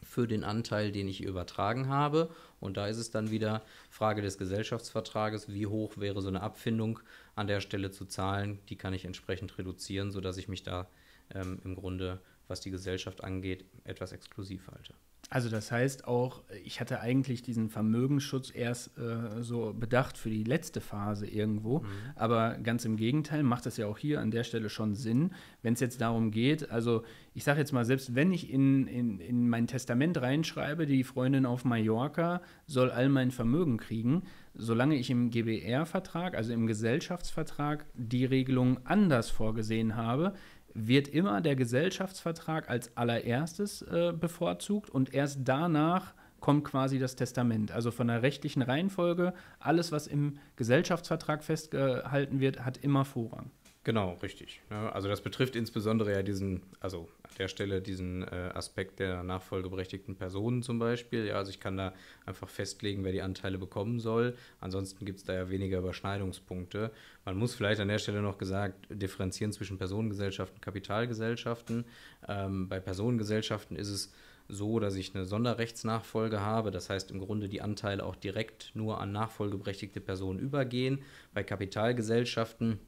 für den Anteil, den ich übertragen habe und da ist es dann wieder Frage des Gesellschaftsvertrages, wie hoch wäre so eine Abfindung an der Stelle zu zahlen. Die kann ich entsprechend reduzieren, sodass ich mich da ähm, im Grunde, was die Gesellschaft angeht, etwas exklusiv halte. Also das heißt auch, ich hatte eigentlich diesen Vermögensschutz erst äh, so bedacht für die letzte Phase irgendwo, mhm. aber ganz im Gegenteil macht das ja auch hier an der Stelle schon Sinn, wenn es jetzt darum geht, also ich sage jetzt mal, selbst wenn ich in, in, in mein Testament reinschreibe, die Freundin auf Mallorca soll all mein Vermögen kriegen, solange ich im GBR-Vertrag, also im Gesellschaftsvertrag, die Regelung anders vorgesehen habe, wird immer der Gesellschaftsvertrag als allererstes äh, bevorzugt und erst danach kommt quasi das Testament. Also von der rechtlichen Reihenfolge, alles, was im Gesellschaftsvertrag festgehalten wird, hat immer Vorrang. Genau, richtig. Also das betrifft insbesondere ja diesen, also an der Stelle diesen äh, Aspekt der nachfolgeberechtigten Personen zum Beispiel. Ja, also ich kann da einfach festlegen, wer die Anteile bekommen soll. Ansonsten gibt es da ja weniger Überschneidungspunkte. Man muss vielleicht an der Stelle noch gesagt differenzieren zwischen Personengesellschaften und Kapitalgesellschaften. Ähm, bei Personengesellschaften ist es so, dass ich eine Sonderrechtsnachfolge habe. Das heißt im Grunde die Anteile auch direkt nur an nachfolgeberechtigte Personen übergehen. Bei Kapitalgesellschaften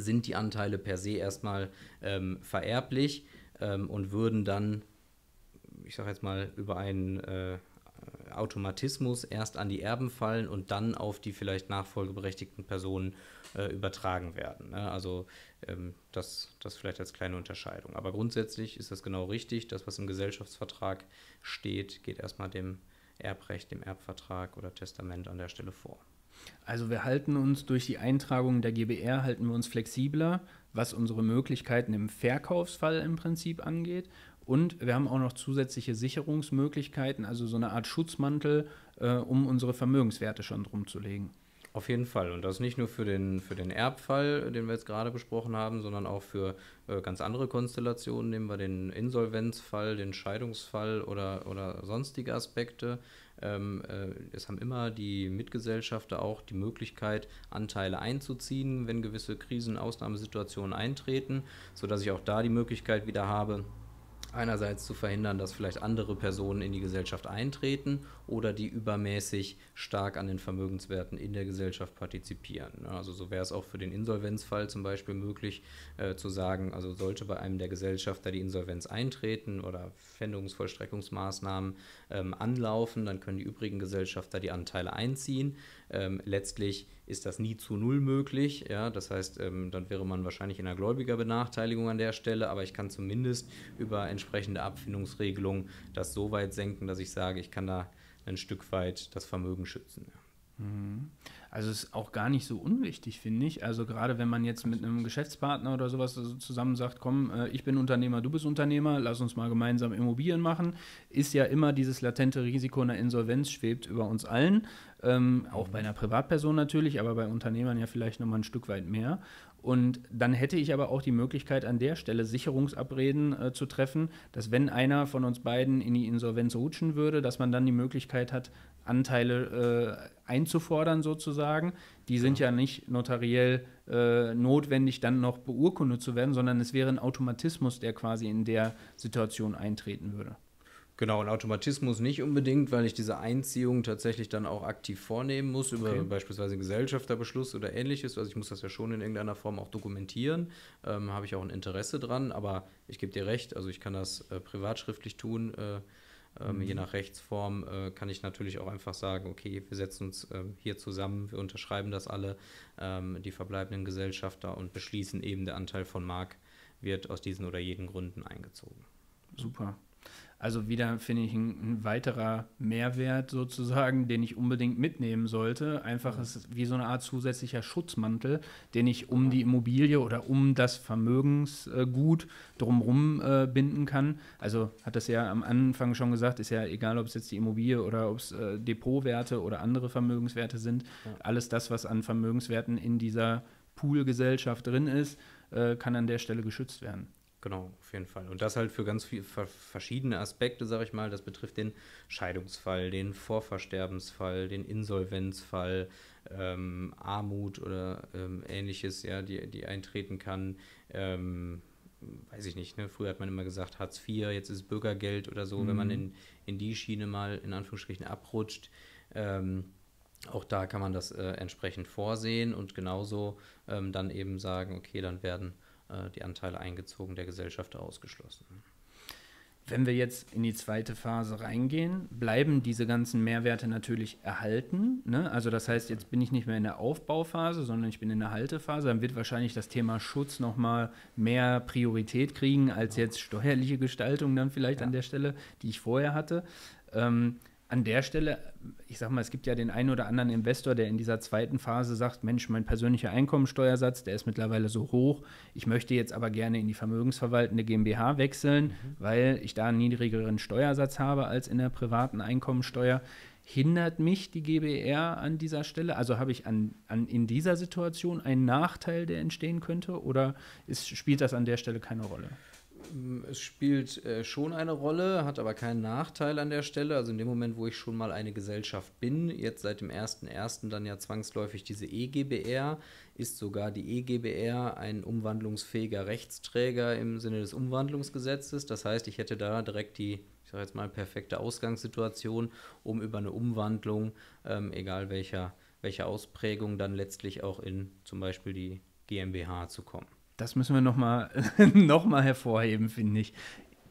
sind die Anteile per se erstmal ähm, vererblich ähm, und würden dann, ich sage jetzt mal, über einen äh, Automatismus erst an die Erben fallen und dann auf die vielleicht nachfolgeberechtigten Personen äh, übertragen werden. Ne? Also ähm, das, das vielleicht als kleine Unterscheidung. Aber grundsätzlich ist das genau richtig. Das, was im Gesellschaftsvertrag steht, geht erstmal dem Erbrecht, dem Erbvertrag oder Testament an der Stelle vor. Also wir halten uns durch die Eintragung der GBR halten wir uns flexibler, was unsere Möglichkeiten im Verkaufsfall im Prinzip angeht. Und wir haben auch noch zusätzliche Sicherungsmöglichkeiten, also so eine Art Schutzmantel, äh, um unsere Vermögenswerte schon drum zu legen. Auf jeden Fall. Und das nicht nur für den, für den Erbfall, den wir jetzt gerade besprochen haben, sondern auch für äh, ganz andere Konstellationen. Nehmen wir den Insolvenzfall, den Scheidungsfall oder, oder sonstige Aspekte. Ähm, äh, es haben immer die Mitgesellschafter auch die Möglichkeit, Anteile einzuziehen, wenn gewisse Krisen, Ausnahmesituationen eintreten, sodass ich auch da die Möglichkeit wieder habe, einerseits zu verhindern, dass vielleicht andere Personen in die Gesellschaft eintreten oder die übermäßig stark an den Vermögenswerten in der Gesellschaft partizipieren. Ne? Also so wäre es auch für den Insolvenzfall zum Beispiel möglich äh, zu sagen, also sollte bei einem der Gesellschafter die Insolvenz eintreten oder Pfändungsvollstreckungsmaßnahmen ähm, anlaufen, dann können die übrigen Gesellschafter die Anteile einziehen. Ähm, letztlich ist das nie zu null möglich. Ja? Das heißt, ähm, dann wäre man wahrscheinlich in einer Gläubigerbenachteiligung an der Stelle, aber ich kann zumindest über entsprechende Abfindungsregelungen das so weit senken, dass ich sage, ich kann da ein Stück weit das Vermögen schützen. Ja. Mhm. Also ist auch gar nicht so unwichtig, finde ich. Also gerade wenn man jetzt mit einem Geschäftspartner oder sowas zusammen sagt, komm, äh, ich bin Unternehmer, du bist Unternehmer, lass uns mal gemeinsam Immobilien machen, ist ja immer dieses latente Risiko einer Insolvenz schwebt über uns allen, ähm, auch bei einer Privatperson natürlich, aber bei Unternehmern ja vielleicht nochmal ein Stück weit mehr. Und dann hätte ich aber auch die Möglichkeit, an der Stelle Sicherungsabreden äh, zu treffen, dass wenn einer von uns beiden in die Insolvenz rutschen würde, dass man dann die Möglichkeit hat, Anteile äh, einzufordern sozusagen. Die sind ja, genau. ja nicht notariell äh, notwendig, dann noch beurkundet zu werden, sondern es wäre ein Automatismus, der quasi in der Situation eintreten würde. Genau, ein Automatismus nicht unbedingt, weil ich diese Einziehung tatsächlich dann auch aktiv vornehmen muss über okay. beispielsweise einen Gesellschafterbeschluss oder ähnliches. Also ich muss das ja schon in irgendeiner Form auch dokumentieren, ähm, habe ich auch ein Interesse dran, aber ich gebe dir recht, also ich kann das äh, privatschriftlich tun. Äh, ähm, mhm. Je nach Rechtsform äh, kann ich natürlich auch einfach sagen, okay, wir setzen uns äh, hier zusammen, wir unterschreiben das alle, ähm, die verbleibenden Gesellschafter und beschließen eben, der Anteil von Mark wird aus diesen oder jenen Gründen eingezogen. Super. Also wieder finde ich ein, ein, weiterer Mehrwert sozusagen, den ich unbedingt mitnehmen sollte. Einfach ist wie so eine Art zusätzlicher Schutzmantel, den ich um die Immobilie oder um das Vermögensgut drumherum äh, binden kann. Also hat das ja am Anfang schon gesagt, ist ja egal, ob es jetzt die Immobilie oder ob es äh, Depotwerte oder andere Vermögenswerte sind. Ja. Alles das, was an Vermögenswerten in dieser Poolgesellschaft drin ist, äh, kann an der Stelle geschützt werden. Genau, auf jeden Fall. Und das halt für ganz viele verschiedene Aspekte, sage ich mal. Das betrifft den Scheidungsfall, den Vorversterbensfall, den Insolvenzfall, ähm, Armut oder ähm, ähnliches, ja, die, die eintreten kann. Ähm, weiß ich nicht, ne? früher hat man immer gesagt Hartz IV, jetzt ist Bürgergeld oder so, mhm. wenn man mhm. in, in die Schiene mal in Anführungsstrichen abrutscht. Ähm, auch da kann man das äh, entsprechend vorsehen und genauso ähm, dann eben sagen, okay, dann werden äh, die Anteile eingezogen, der Gesellschafter ausgeschlossen. Wenn wir jetzt in die zweite Phase reingehen, bleiben diese ganzen Mehrwerte natürlich erhalten. Ne? Also das heißt, jetzt bin ich nicht mehr in der Aufbauphase, sondern ich bin in der Haltephase. Dann wird wahrscheinlich das Thema Schutz nochmal mehr Priorität kriegen als jetzt steuerliche Gestaltung dann vielleicht ja. an der Stelle, die ich vorher hatte. Ähm, an der Stelle, ich sag mal, es gibt ja den einen oder anderen Investor, der in dieser zweiten Phase sagt: Mensch, mein persönlicher Einkommensteuersatz, der ist mittlerweile so hoch. Ich möchte jetzt aber gerne in die vermögensverwaltende GmbH wechseln, mhm. weil ich da einen niedrigeren Steuersatz habe als in der privaten Einkommensteuer. Hindert mich die GBR an dieser Stelle? Also habe ich an, an, in dieser Situation einen Nachteil, der entstehen könnte? Oder ist, spielt das an der Stelle keine Rolle? es spielt äh, schon eine Rolle, hat aber keinen Nachteil an der Stelle. Also in dem Moment, wo ich schon mal eine Gesellschaft bin, jetzt seit dem 01.01. dann ja zwangsläufig diese EGBR, ist sogar die EGBR ein umwandlungsfähiger Rechtsträger im Sinne des Umwandlungsgesetzes. Das heißt, ich hätte da direkt die, ich sage jetzt mal, perfekte Ausgangssituation, um über eine Umwandlung, ähm, egal welcher, welcher Ausprägung, dann letztlich auch in zum Beispiel die GmbH zu kommen. Das müssen wir nochmal noch mal hervorheben, finde ich.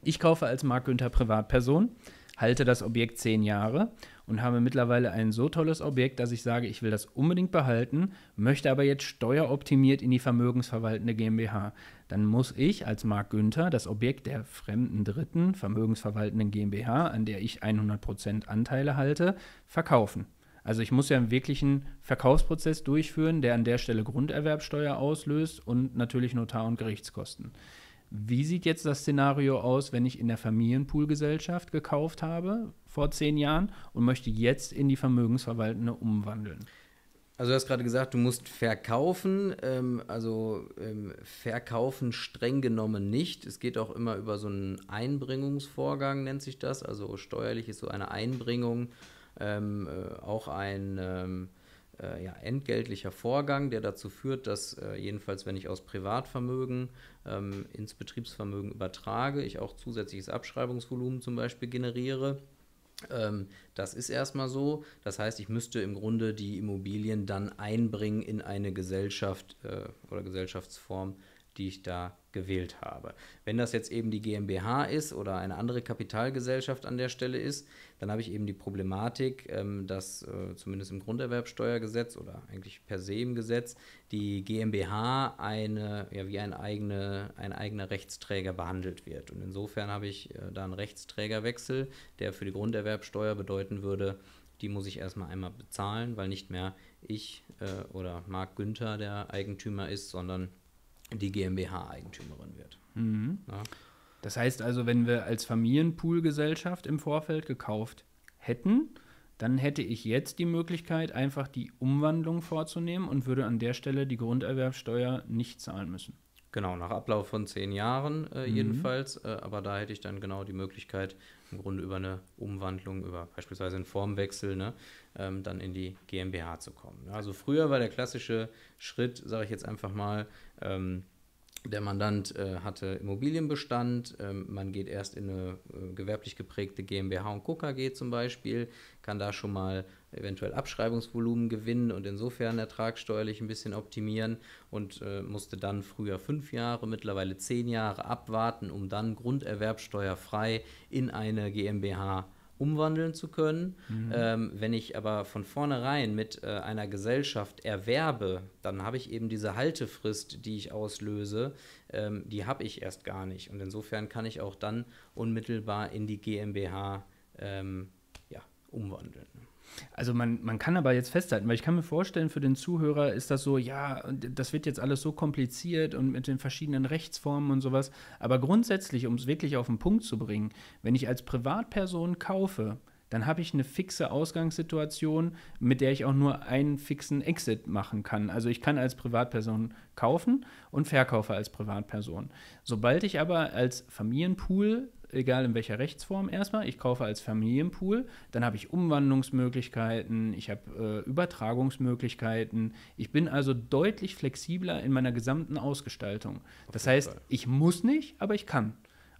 Ich kaufe als Mark Günther Privatperson, halte das Objekt zehn Jahre und habe mittlerweile ein so tolles Objekt, dass ich sage, ich will das unbedingt behalten, möchte aber jetzt steueroptimiert in die vermögensverwaltende GmbH. Dann muss ich als Mark Günther das Objekt der fremden Dritten, vermögensverwaltenden GmbH, an der ich 100% Anteile halte, verkaufen. Also ich muss ja einen wirklichen Verkaufsprozess durchführen, der an der Stelle Grunderwerbsteuer auslöst und natürlich Notar- und Gerichtskosten. Wie sieht jetzt das Szenario aus, wenn ich in der Familienpoolgesellschaft gekauft habe vor zehn Jahren und möchte jetzt in die Vermögensverwaltende umwandeln? Also du hast gerade gesagt, du musst verkaufen. Ähm, also ähm, verkaufen streng genommen nicht. Es geht auch immer über so einen Einbringungsvorgang, nennt sich das. Also steuerlich ist so eine Einbringung ähm, äh, auch ein ähm, äh, ja, entgeltlicher Vorgang, der dazu führt, dass äh, jedenfalls, wenn ich aus Privatvermögen ähm, ins Betriebsvermögen übertrage, ich auch zusätzliches Abschreibungsvolumen zum Beispiel generiere. Ähm, das ist erstmal so. Das heißt, ich müsste im Grunde die Immobilien dann einbringen in eine Gesellschaft äh, oder Gesellschaftsform, die ich da gewählt habe. Wenn das jetzt eben die GmbH ist oder eine andere Kapitalgesellschaft an der Stelle ist, dann habe ich eben die Problematik, ähm, dass äh, zumindest im Grunderwerbsteuergesetz oder eigentlich per se im Gesetz die GmbH eine, ja, wie ein, eigene, ein eigener Rechtsträger behandelt wird. Und insofern habe ich äh, da einen Rechtsträgerwechsel, der für die Grunderwerbsteuer bedeuten würde, die muss ich erstmal einmal bezahlen, weil nicht mehr ich äh, oder Marc Günther der Eigentümer ist, sondern die GmbH Eigentümerin wird. Mhm. Ja. Das heißt also, wenn wir als Familienpoolgesellschaft im Vorfeld gekauft hätten, dann hätte ich jetzt die Möglichkeit, einfach die Umwandlung vorzunehmen und würde an der Stelle die Grunderwerbsteuer nicht zahlen müssen. Genau, nach Ablauf von zehn Jahren äh, mhm. jedenfalls. Äh, aber da hätte ich dann genau die Möglichkeit, im Grunde über eine Umwandlung, über beispielsweise einen Formwechsel, ne, ähm, dann in die GmbH zu kommen. Ne. Also früher war der klassische Schritt, sage ich jetzt einfach mal, ähm, der Mandant äh, hatte Immobilienbestand, ähm, man geht erst in eine äh, gewerblich geprägte GmbH und Co. KG zum Beispiel, kann da schon mal eventuell Abschreibungsvolumen gewinnen und insofern ertragsteuerlich ein bisschen optimieren und äh, musste dann früher fünf Jahre, mittlerweile zehn Jahre abwarten, um dann grunderwerbsteuerfrei in eine GmbH umwandeln zu können. Mhm. Ähm, wenn ich aber von vornherein mit äh, einer Gesellschaft erwerbe, dann habe ich eben diese Haltefrist, die ich auslöse, ähm, die habe ich erst gar nicht. Und insofern kann ich auch dann unmittelbar in die GmbH ähm, ja, umwandeln. Also man, man kann aber jetzt festhalten, weil ich kann mir vorstellen, für den Zuhörer ist das so, ja, das wird jetzt alles so kompliziert und mit den verschiedenen Rechtsformen und sowas. Aber grundsätzlich, um es wirklich auf den Punkt zu bringen, wenn ich als Privatperson kaufe, dann habe ich eine fixe Ausgangssituation, mit der ich auch nur einen fixen Exit machen kann. Also ich kann als Privatperson kaufen und verkaufe als Privatperson. Sobald ich aber als Familienpool egal in welcher Rechtsform erstmal. Ich kaufe als Familienpool, dann habe ich Umwandlungsmöglichkeiten, ich habe äh, Übertragungsmöglichkeiten. Ich bin also deutlich flexibler in meiner gesamten Ausgestaltung. Auf das heißt, Fall. ich muss nicht, aber ich kann.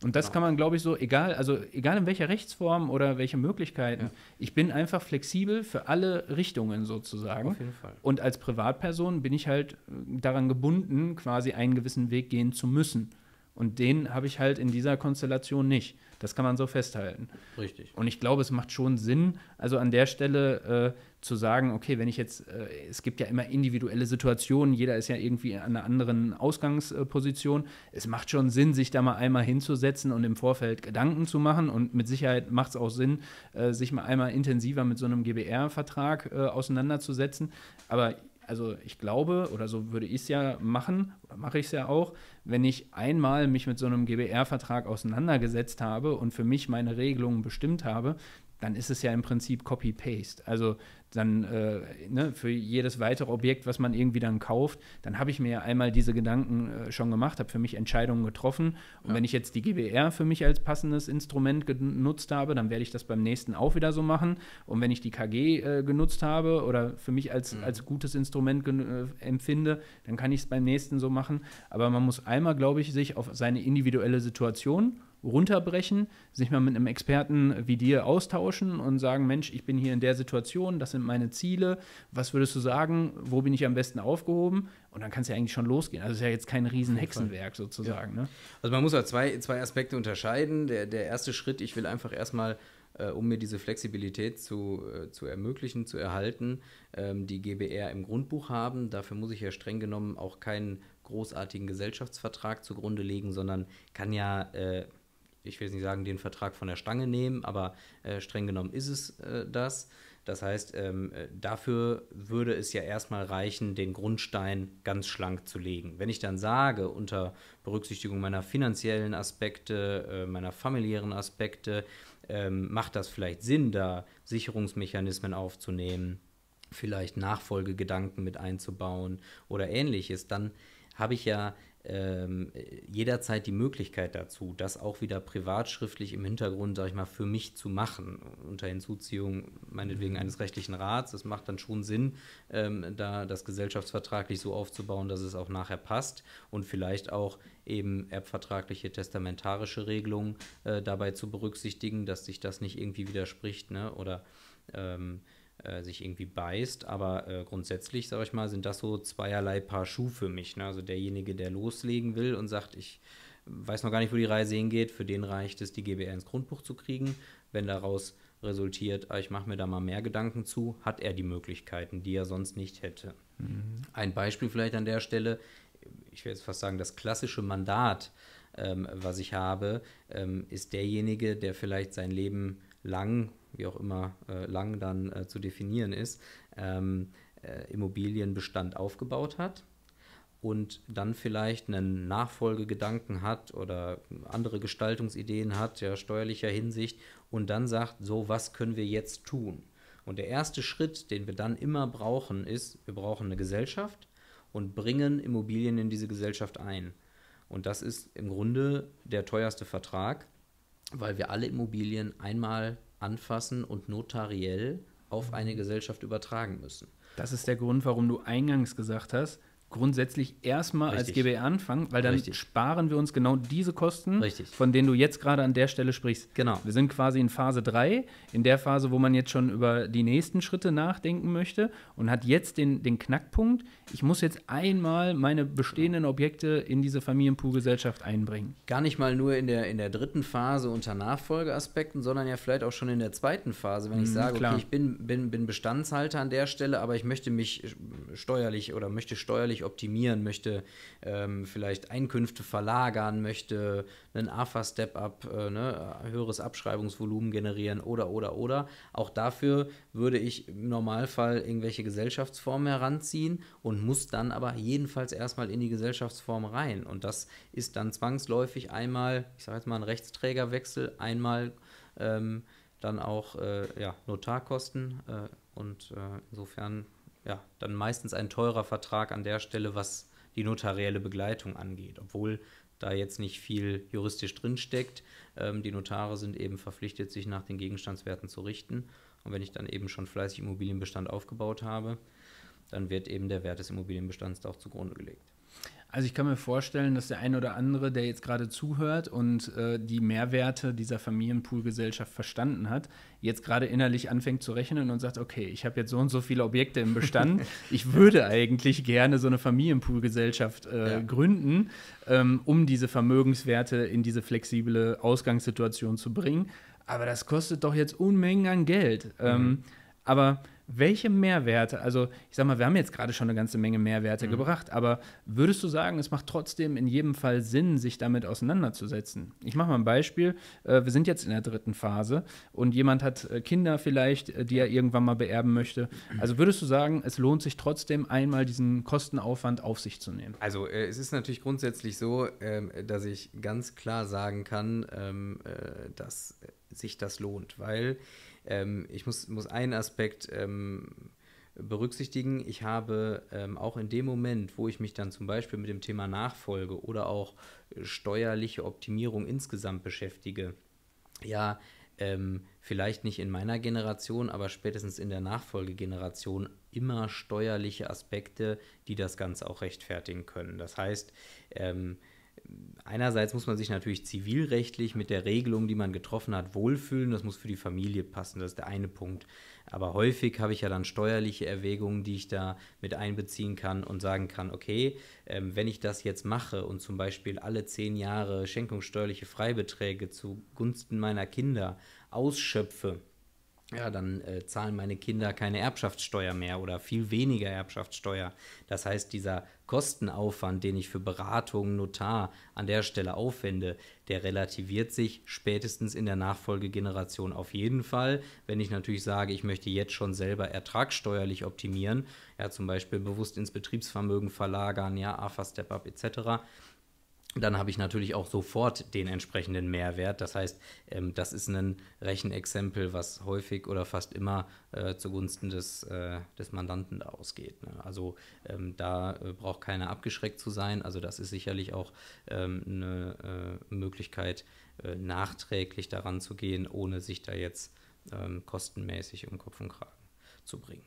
Und das genau. kann man, glaube ich, so, egal, also egal in welcher Rechtsform oder welche Möglichkeiten, ja. ich bin einfach flexibel für alle Richtungen sozusagen. Auf jeden Fall. Und als Privatperson bin ich halt äh, daran gebunden, quasi einen gewissen Weg gehen zu müssen. Und den habe ich halt in dieser Konstellation nicht. Das kann man so festhalten. Richtig. Und ich glaube, es macht schon Sinn, also an der Stelle äh, zu sagen, okay, wenn ich jetzt, äh, es gibt ja immer individuelle Situationen, jeder ist ja irgendwie an einer anderen Ausgangsposition. Es macht schon Sinn, sich da mal einmal hinzusetzen und im Vorfeld Gedanken zu machen. Und mit Sicherheit macht es auch Sinn, äh, sich mal einmal intensiver mit so einem GBR-Vertrag äh, auseinanderzusetzen. Aber also ich glaube, oder so würde ich es ja machen, oder mache ich es ja auch, wenn ich einmal mich mit so einem GBR-Vertrag auseinandergesetzt habe und für mich meine Regelungen bestimmt habe, dann ist es ja im Prinzip Copy-Paste. Also dann äh, ne, für jedes weitere Objekt, was man irgendwie dann kauft, dann habe ich mir ja einmal diese Gedanken äh, schon gemacht, habe für mich Entscheidungen getroffen. Und ja. wenn ich jetzt die GBR für mich als passendes Instrument genutzt habe, dann werde ich das beim nächsten auch wieder so machen. Und wenn ich die KG äh, genutzt habe oder für mich als, mhm. als gutes Instrument äh, empfinde, dann kann ich es beim nächsten so machen. Aber man muss einmal, glaube ich, sich auf seine individuelle Situation runterbrechen, sich mal mit einem Experten wie dir austauschen und sagen, Mensch, ich bin hier in der Situation, das sind meine Ziele, was würdest du sagen, wo bin ich am besten aufgehoben? Und dann kann es ja eigentlich schon losgehen. Also es ist ja jetzt kein Riesenhexenwerk sozusagen. Ja. Ne? Also man muss ja halt zwei, zwei Aspekte unterscheiden. Der, der erste Schritt, ich will einfach erstmal äh, um mir diese Flexibilität zu, äh, zu ermöglichen, zu erhalten, ähm, die GBR im Grundbuch haben. Dafür muss ich ja streng genommen auch keinen großartigen Gesellschaftsvertrag zugrunde legen, sondern kann ja äh, ich will nicht sagen, den Vertrag von der Stange nehmen, aber äh, streng genommen ist es äh, das. Das heißt, ähm, äh, dafür würde es ja erstmal reichen, den Grundstein ganz schlank zu legen. Wenn ich dann sage, unter Berücksichtigung meiner finanziellen Aspekte, äh, meiner familiären Aspekte, ähm, macht das vielleicht Sinn, da Sicherungsmechanismen aufzunehmen, vielleicht Nachfolgegedanken mit einzubauen oder ähnliches, dann habe ich ja ähm, jederzeit die Möglichkeit dazu, das auch wieder privatschriftlich im Hintergrund, sage ich mal, für mich zu machen, unter Hinzuziehung meinetwegen mhm. eines rechtlichen Rats. Es macht dann schon Sinn, ähm, da das gesellschaftsvertraglich so aufzubauen, dass es auch nachher passt und vielleicht auch eben erbvertragliche, testamentarische Regelungen äh, dabei zu berücksichtigen, dass sich das nicht irgendwie widerspricht ne? oder ähm, äh, sich irgendwie beißt. Aber äh, grundsätzlich, sage ich mal, sind das so zweierlei Paar Schuh für mich. Ne? Also derjenige, der loslegen will und sagt, ich weiß noch gar nicht, wo die Reise hingeht, für den reicht es, die GBR ins Grundbuch zu kriegen. Wenn daraus resultiert, ah, ich mache mir da mal mehr Gedanken zu, hat er die Möglichkeiten, die er sonst nicht hätte. Mhm. Ein Beispiel vielleicht an der Stelle, ich will jetzt fast sagen, das klassische Mandat, ähm, was ich habe, ähm, ist derjenige, der vielleicht sein Leben lang wie auch immer äh, lang dann äh, zu definieren ist, ähm, äh, Immobilienbestand aufgebaut hat und dann vielleicht einen Nachfolgegedanken hat oder andere Gestaltungsideen hat, ja, steuerlicher Hinsicht und dann sagt, so, was können wir jetzt tun? Und der erste Schritt, den wir dann immer brauchen, ist, wir brauchen eine Gesellschaft und bringen Immobilien in diese Gesellschaft ein. Und das ist im Grunde der teuerste Vertrag, weil wir alle Immobilien einmal anfassen und notariell auf eine Gesellschaft übertragen müssen. Das ist der Grund, warum du eingangs gesagt hast, grundsätzlich erstmal als GBR anfangen, weil dann Richtig. sparen wir uns genau diese Kosten, Richtig. von denen du jetzt gerade an der Stelle sprichst. Genau. Wir sind quasi in Phase 3, in der Phase, wo man jetzt schon über die nächsten Schritte nachdenken möchte und hat jetzt den, den Knackpunkt, ich muss jetzt einmal meine bestehenden Objekte in diese Familienpoolgesellschaft einbringen. Gar nicht mal nur in der, in der dritten Phase unter Nachfolgeaspekten, sondern ja vielleicht auch schon in der zweiten Phase, wenn ich mhm, sage, Klar. okay, ich bin, bin, bin Bestandshalter an der Stelle, aber ich möchte mich steuerlich oder möchte steuerlich steuerlich optimieren möchte, ähm, vielleicht Einkünfte verlagern möchte, einen AFA-Step-Up, äh, ne, höheres Abschreibungsvolumen generieren oder, oder, oder. Auch dafür würde ich im Normalfall irgendwelche Gesellschaftsformen heranziehen und muss dann aber jedenfalls erstmal in die Gesellschaftsform rein. Und das ist dann zwangsläufig einmal, ich sage jetzt mal, ein Rechtsträgerwechsel, einmal ähm, dann auch äh, ja, Notarkosten äh, und äh, insofern ja, dann meistens ein teurer Vertrag an der Stelle, was die notarielle Begleitung angeht, obwohl da jetzt nicht viel juristisch drinsteckt. Ähm, die Notare sind eben verpflichtet, sich nach den Gegenstandswerten zu richten. Und wenn ich dann eben schon fleißig Immobilienbestand aufgebaut habe, dann wird eben der Wert des Immobilienbestands auch zugrunde gelegt. Also ich kann mir vorstellen, dass der ein oder andere, der jetzt gerade zuhört und äh, die Mehrwerte dieser Familienpoolgesellschaft verstanden hat, jetzt gerade innerlich anfängt zu rechnen und sagt, okay, ich habe jetzt so und so viele Objekte im Bestand, ich würde eigentlich gerne so eine Familienpoolgesellschaft äh, ja. gründen, ähm, um diese Vermögenswerte in diese flexible Ausgangssituation zu bringen. Aber das kostet doch jetzt Unmengen an Geld. Ähm, mhm. Ähm, aber welche Mehrwerte, also ich sag mal, wir haben jetzt gerade schon eine ganze Menge Mehrwerte mhm. gebracht, aber würdest du sagen, es macht trotzdem in jedem Fall Sinn, sich damit auseinanderzusetzen? Ich mache mal ein Beispiel. Äh, wir sind jetzt in der dritten Phase und jemand hat äh, Kinder vielleicht, äh, die er irgendwann mal beerben möchte. Also würdest du sagen, es lohnt sich trotzdem einmal diesen Kostenaufwand auf sich zu nehmen? Also es ist natürlich grundsätzlich so, ähm, dass ich ganz klar sagen kann, ähm, dass sich das lohnt, weil ähm, ich muss, muss einen Aspekt ähm, berücksichtigen. Ich habe ähm, auch in dem Moment, wo ich mich dann zum Beispiel mit dem Thema Nachfolge oder auch äh, steuerliche Optimierung insgesamt beschäftige, ja, ähm, vielleicht nicht in meiner Generation, aber spätestens in der Nachfolgegeneration immer steuerliche Aspekte, die das Ganze auch rechtfertigen können. Das heißt, ähm, einerseits muss man sich natürlich zivilrechtlich mit der Regelung, die man getroffen hat, wohlfühlen. Das muss für die Familie passen. Das ist der eine Punkt. Aber häufig habe ich ja dann steuerliche Erwägungen, die ich da mit einbeziehen kann und sagen kann, okay, ähm, wenn ich das jetzt mache und zum Beispiel alle zehn Jahre schenkungssteuerliche Freibeträge zugunsten meiner Kinder ausschöpfe, ja, dann äh, zahlen meine Kinder keine Erbschaftssteuer mehr oder viel weniger Erbschaftssteuer. Das heißt, dieser Kostenaufwand, den ich für Beratung, Notar an der Stelle aufwende, der relativiert sich spätestens in der Nachfolgegeneration auf jeden Fall. Wenn ich natürlich sage, ich möchte jetzt schon selber ertragssteuerlich optimieren, ja, zum Beispiel bewusst ins Betriebsvermögen verlagern, ja, AFA Step Up etc., dann habe ich natürlich auch sofort den entsprechenden Mehrwert. Das heißt, ähm, das ist ein Rechenexempel, was häufig oder fast immer äh, zugunsten des, äh, des Mandanten ausgeht. Ne? Also ähm, da äh, braucht keiner abgeschreckt zu sein. Also das ist sicherlich auch ähm, eine äh, Möglichkeit, äh, nachträglich daran zu gehen, ohne sich da jetzt ähm, kostenmäßig um Kopf und Kragen zu bringen.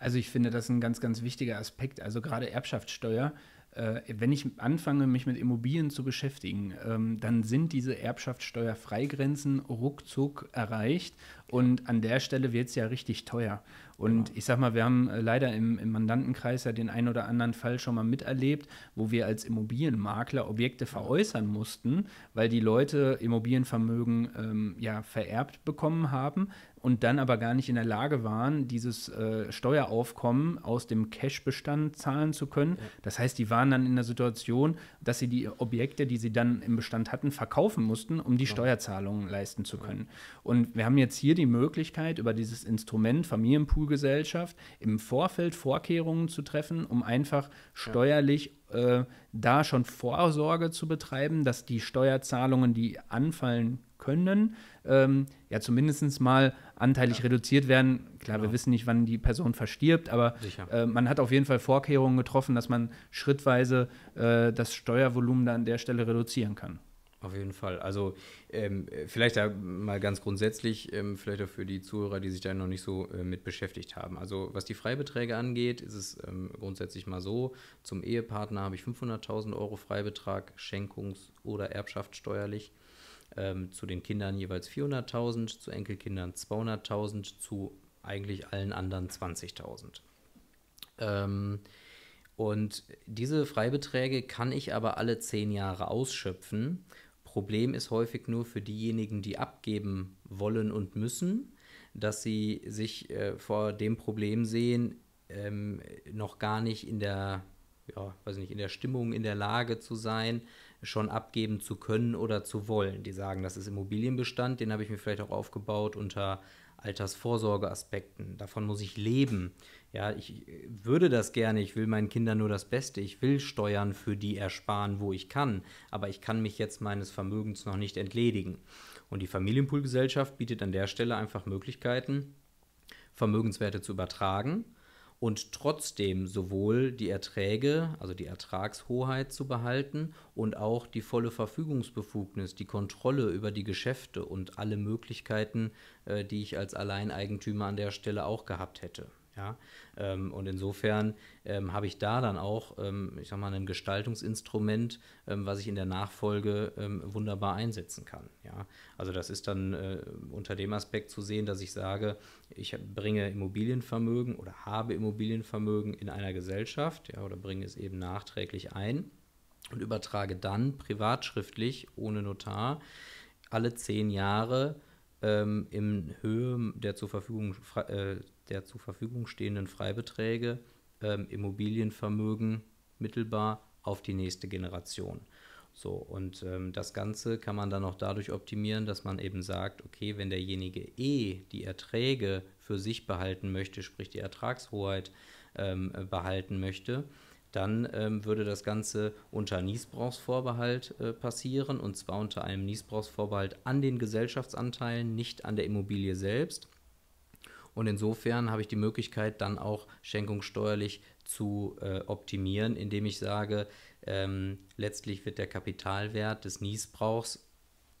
Also ich finde, das ein ganz, ganz wichtiger Aspekt. Also gerade Erbschaftssteuer äh, wenn ich anfange, mich mit Immobilien zu beschäftigen, ähm, dann sind diese Erbschaftssteuerfreigrenzen ruckzuck erreicht und an der Stelle wird es ja richtig teuer. Und genau. ich sag mal, wir haben äh, leider im, im, Mandantenkreis ja den einen oder anderen Fall schon mal miterlebt, wo wir als Immobilienmakler Objekte veräußern mussten, weil die Leute Immobilienvermögen ähm, ja vererbt bekommen haben, und dann aber gar nicht in der Lage waren, dieses äh, Steueraufkommen aus dem Cash-Bestand zahlen zu können. Ja. Das heißt, die waren dann in der Situation, dass sie die Objekte, die sie dann im Bestand hatten, verkaufen mussten, um die Steuerzahlungen leisten zu können. Ja. Und wir haben jetzt hier die Möglichkeit, über dieses Instrument Familienpoolgesellschaft im Vorfeld Vorkehrungen zu treffen, um einfach steuerlich äh, da schon Vorsorge zu betreiben, dass die Steuerzahlungen, die anfallen können, ähm, ja zumindest mal anteilig ja. reduziert werden. Klar, genau. wir wissen nicht, wann die Person verstirbt, aber äh, man hat auf jeden Fall Vorkehrungen getroffen, dass man schrittweise äh, das Steuervolumen da an der Stelle reduzieren kann. Auf jeden Fall. Also ähm, vielleicht da mal ganz grundsätzlich, ähm, vielleicht auch für die Zuhörer, die sich da noch nicht so äh, mit beschäftigt haben. Also was die Freibeträge angeht, ist es ähm, grundsätzlich mal so, zum Ehepartner habe ich 500.000 Euro Freibetrag, Schenkungs- oder Erbschaftssteuerlich ähm, zu den Kindern jeweils 400.000, zu Enkelkindern 200.000, zu eigentlich allen anderen 20.000. Ähm, und diese Freibeträge kann ich aber alle zehn Jahre ausschöpfen. Problem ist häufig nur für diejenigen, die abgeben wollen und müssen, dass sie sich äh, vor dem Problem sehen, ähm, noch gar nicht in der, ja, weiß nicht, in der Stimmung, in der Lage zu sein, schon abgeben zu können oder zu wollen. Die sagen, das ist Immobilienbestand, den habe ich mir vielleicht auch aufgebaut unter Altersvorsorgeaspekten. Davon muss ich leben. Ja, ich würde das gerne. Ich will meinen Kindern nur das Beste. Ich will Steuern für die ersparen, wo ich kann. Aber ich kann mich jetzt meines Vermögens noch nicht entledigen. Und die Familienpoolgesellschaft bietet an der Stelle einfach Möglichkeiten, Vermögenswerte zu übertragen und trotzdem sowohl die Erträge, also die Ertragshoheit zu behalten und auch die volle Verfügungsbefugnis, die Kontrolle über die Geschäfte und alle Möglichkeiten, äh, die ich als Alleineigentümer an der Stelle auch gehabt hätte. Ja? Ähm, und insofern ähm, habe ich da dann auch, ähm, ich sag mal, ein Gestaltungsinstrument, ähm, was ich in der Nachfolge ähm, wunderbar einsetzen kann. Ja? Also das ist dann äh, unter dem Aspekt zu sehen, dass ich sage, ich bringe Immobilienvermögen oder habe Immobilienvermögen in einer Gesellschaft ja, oder bringe es eben nachträglich ein und übertrage dann privatschriftlich ohne Notar alle zehn Jahre ähm, in Höhe der zur Verfügung äh, der zur Verfügung stehenden Freibeträge ähm, Immobilienvermögen mittelbar auf die nächste Generation. So, und ähm, das Ganze kann man dann auch dadurch optimieren, dass man eben sagt, okay, wenn derjenige eh die Erträge für sich behalten möchte, sprich die Ertragshoheit ähm, behalten möchte, dann ähm, würde das Ganze unter Niesbrauchsvorbehalt äh, passieren und zwar unter einem Niesbrauchsvorbehalt an den Gesellschaftsanteilen, nicht an der Immobilie selbst. Und insofern habe ich die Möglichkeit, dann auch Schenkung steuerlich zu äh, optimieren, indem ich sage, ähm, letztlich wird der Kapitalwert des Niesbrauchs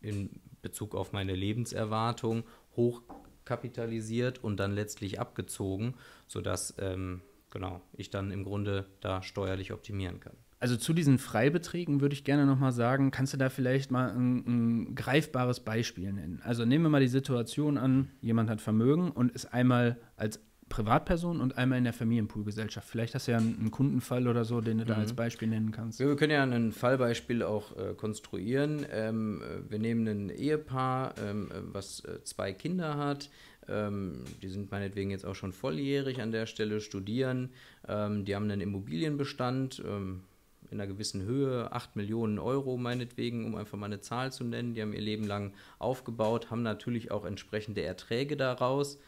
in Bezug auf meine Lebenserwartung hochkapitalisiert und dann letztlich abgezogen, sodass ähm, genau, ich dann im Grunde da steuerlich optimieren kann. Also zu diesen Freibeträgen würde ich gerne nochmal sagen, kannst du da vielleicht mal ein, ein, greifbares Beispiel nennen? Also nehmen wir mal die Situation an, jemand hat Vermögen und ist einmal als Privatperson und einmal in der Familienpoolgesellschaft. Vielleicht hast du ja einen, einen Kundenfall oder so, den du mhm. da als Beispiel nennen kannst. wir können ja ein Fallbeispiel auch äh, konstruieren. Ähm, äh, wir nehmen ein Ehepaar, ähm, äh, was äh, zwei Kinder hat, ähm, die sind meinetwegen jetzt auch schon volljährig an der Stelle, studieren, ähm, die haben einen Immobilienbestand, ähm, in einer gewissen Höhe, 8 Millionen Euro meinetwegen, um einfach mal eine Zahl zu nennen. Die haben ihr Leben lang aufgebaut, haben natürlich auch entsprechende Erträge daraus.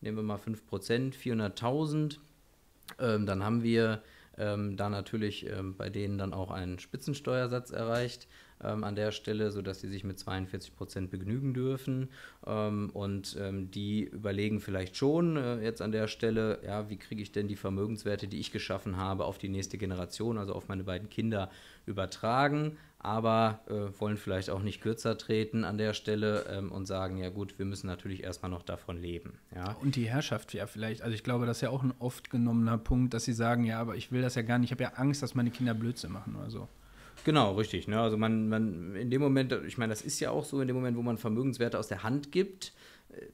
Nehmen wir mal 5%, 400.000. Ähm, dann haben wir ähm, da natürlich ähm, bei denen dann auch einen Spitzensteuersatz erreicht ähm, an der Stelle, sodass sie sich mit 42 Prozent begnügen dürfen. Ähm, und ähm, die überlegen vielleicht schon äh, jetzt an der Stelle, ja, wie kriege ich denn die Vermögenswerte, die ich geschaffen habe, auf die nächste Generation, also auf meine beiden Kinder übertragen aber äh, wollen vielleicht auch nicht kürzer treten an der Stelle ähm, und sagen, ja gut, wir müssen natürlich erstmal noch davon leben. Ja? Und die Herrschaft ja vielleicht, also ich glaube, das ist ja auch ein oft genommener Punkt, dass sie sagen, ja, aber ich will das ja gar nicht, ich habe ja Angst, dass meine Kinder Blödsinn machen oder so. Genau, richtig. Ne? Also man, man in dem Moment, ich meine, das ist ja auch so, in dem Moment, wo man Vermögenswerte aus der Hand gibt, äh,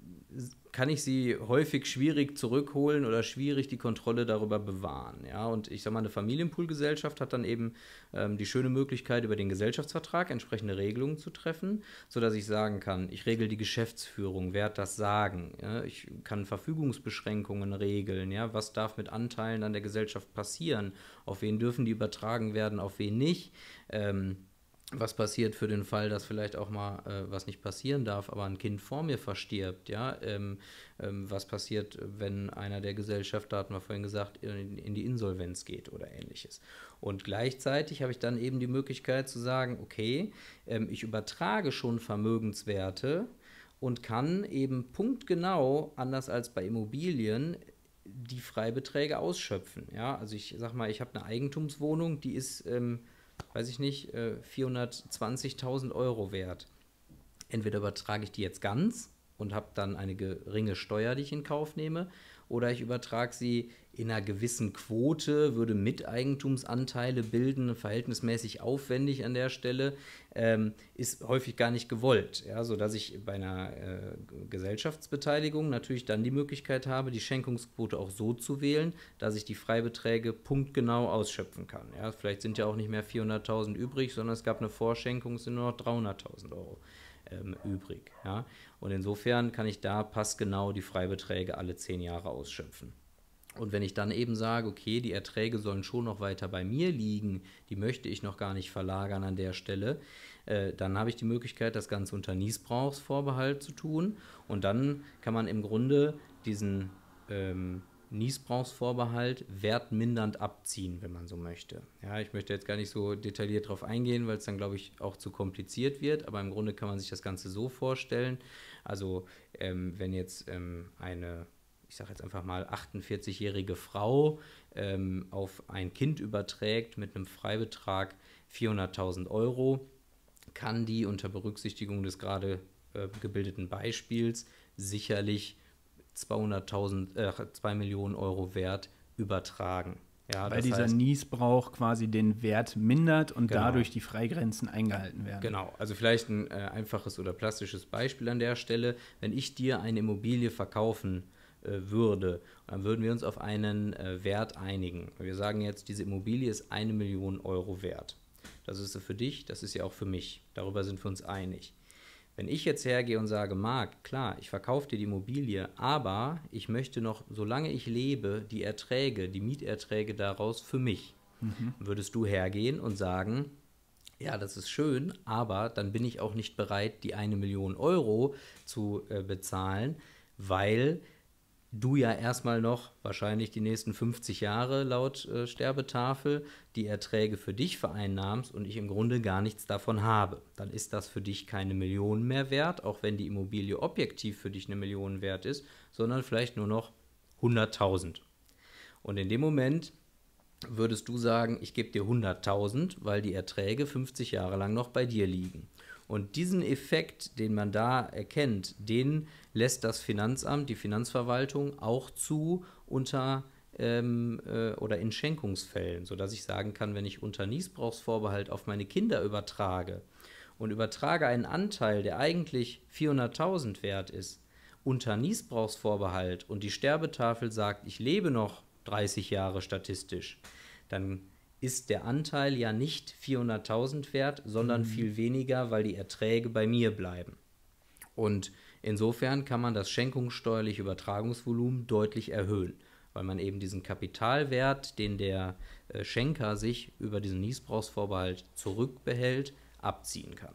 kann ich sie häufig schwierig zurückholen oder schwierig die Kontrolle darüber bewahren. Ja? Und ich sage mal, eine Familienpoolgesellschaft hat dann eben ähm, die schöne Möglichkeit, über den Gesellschaftsvertrag entsprechende Regelungen zu treffen, sodass ich sagen kann, ich regel die Geschäftsführung, wer hat das Sagen, ja? ich kann Verfügungsbeschränkungen regeln, ja? was darf mit Anteilen an der Gesellschaft passieren, auf wen dürfen die übertragen werden, auf wen nicht. Ähm, was passiert für den Fall, dass vielleicht auch mal äh, was nicht passieren darf, aber ein Kind vor mir verstirbt, ja? Ähm, ähm, was passiert, wenn einer der Gesellschafter, hatten wir vorhin gesagt, in, in die Insolvenz geht oder ähnliches. Und gleichzeitig habe ich dann eben die Möglichkeit zu sagen, okay, ähm, ich übertrage schon Vermögenswerte und kann eben punktgenau, anders als bei Immobilien, die Freibeträge ausschöpfen. Ja? Also ich sag mal, ich habe eine Eigentumswohnung, die ist ähm, weiß ich nicht, äh, 420.000 Euro wert. Entweder übertrage ich die jetzt ganz und habe dann eine geringe Steuer, die ich in Kauf nehme, oder ich übertrage sie in einer gewissen Quote, würde Miteigentumsanteile bilden, verhältnismäßig aufwendig an der Stelle, ähm, ist häufig gar nicht gewollt. Ja, sodass ich bei einer äh, Gesellschaftsbeteiligung natürlich dann die Möglichkeit habe, die Schenkungsquote auch so zu wählen, dass ich die Freibeträge punktgenau ausschöpfen kann. Ja, vielleicht sind ja auch nicht mehr 400.000 übrig, sondern es gab eine Vorschenkung, es sind nur noch 300.000 Euro ähm, übrig. Ja? Und insofern kann ich da passgenau die Freibeträge alle zehn Jahre ausschöpfen. Und wenn ich dann eben sage, okay, die Erträge sollen schon noch weiter bei mir liegen, die möchte ich noch gar nicht verlagern an der Stelle, äh, dann habe ich die Möglichkeit, das Ganze unter Niesbrauchsvorbehalt zu tun. Und dann kann man im Grunde diesen ähm, Niesbrauchsvorbehalt wertmindernd abziehen, wenn man so möchte. Ja, ich möchte jetzt gar nicht so detailliert darauf eingehen, weil es dann, glaube ich, auch zu kompliziert wird. Aber im Grunde kann man sich das Ganze so vorstellen. Also ähm, wenn jetzt ähm, eine ich sage jetzt einfach mal, 48-jährige Frau ähm, auf ein Kind überträgt mit einem Freibetrag 400.000 Euro, kann die unter Berücksichtigung des gerade äh, gebildeten Beispiels sicherlich 200.000, äh, 2 Millionen Euro Wert übertragen. Ja, Weil dieser Niesbrauch quasi den Wert mindert und genau. dadurch die Freigrenzen eingehalten werden. Genau, also vielleicht ein äh, einfaches oder plastisches Beispiel an der Stelle. Wenn ich dir eine Immobilie verkaufen äh, würde. Dann würden wir uns auf einen äh, Wert einigen. Wir sagen jetzt, diese Immobilie ist eine Million Euro wert. Das ist für dich, das ist ja auch für mich. Darüber sind wir uns einig. Wenn ich jetzt hergehe und sage, Marc, klar, ich verkaufe dir die Immobilie, aber ich möchte noch, solange ich lebe, die Erträge, die Mieterträge daraus für mich. Mhm. Würdest du hergehen und sagen, ja, das ist schön, aber dann bin ich auch nicht bereit, die eine Million Euro zu äh, bezahlen, weil du ja erstmal noch wahrscheinlich die nächsten 50 Jahre laut äh, Sterbetafel die Erträge für dich vereinnahmst und ich im Grunde gar nichts davon habe. Dann ist das für dich keine Million mehr wert, auch wenn die Immobilie objektiv für dich eine Million wert ist, sondern vielleicht nur noch 100.000. Und in dem Moment würdest du sagen, ich gebe dir 100.000, weil die Erträge 50 Jahre lang noch bei dir liegen. Und diesen Effekt, den man da erkennt, den lässt das Finanzamt, die Finanzverwaltung auch zu unter ähm, äh, oder in Schenkungsfällen, sodass ich sagen kann, wenn ich unter Niesbrauchsvorbehalt auf meine Kinder übertrage und übertrage einen Anteil, der eigentlich 400.000 wert ist, unter Niesbrauchsvorbehalt und die Sterbetafel sagt, ich lebe noch 30 Jahre statistisch, dann ist der Anteil ja nicht 400.000 wert, sondern mhm. viel weniger, weil die Erträge bei mir bleiben. Und insofern kann man das schenkungssteuerliche Übertragungsvolumen deutlich erhöhen, weil man eben diesen Kapitalwert, den der äh, Schenker sich über diesen Niesbrauchsvorbehalt zurückbehält, abziehen kann.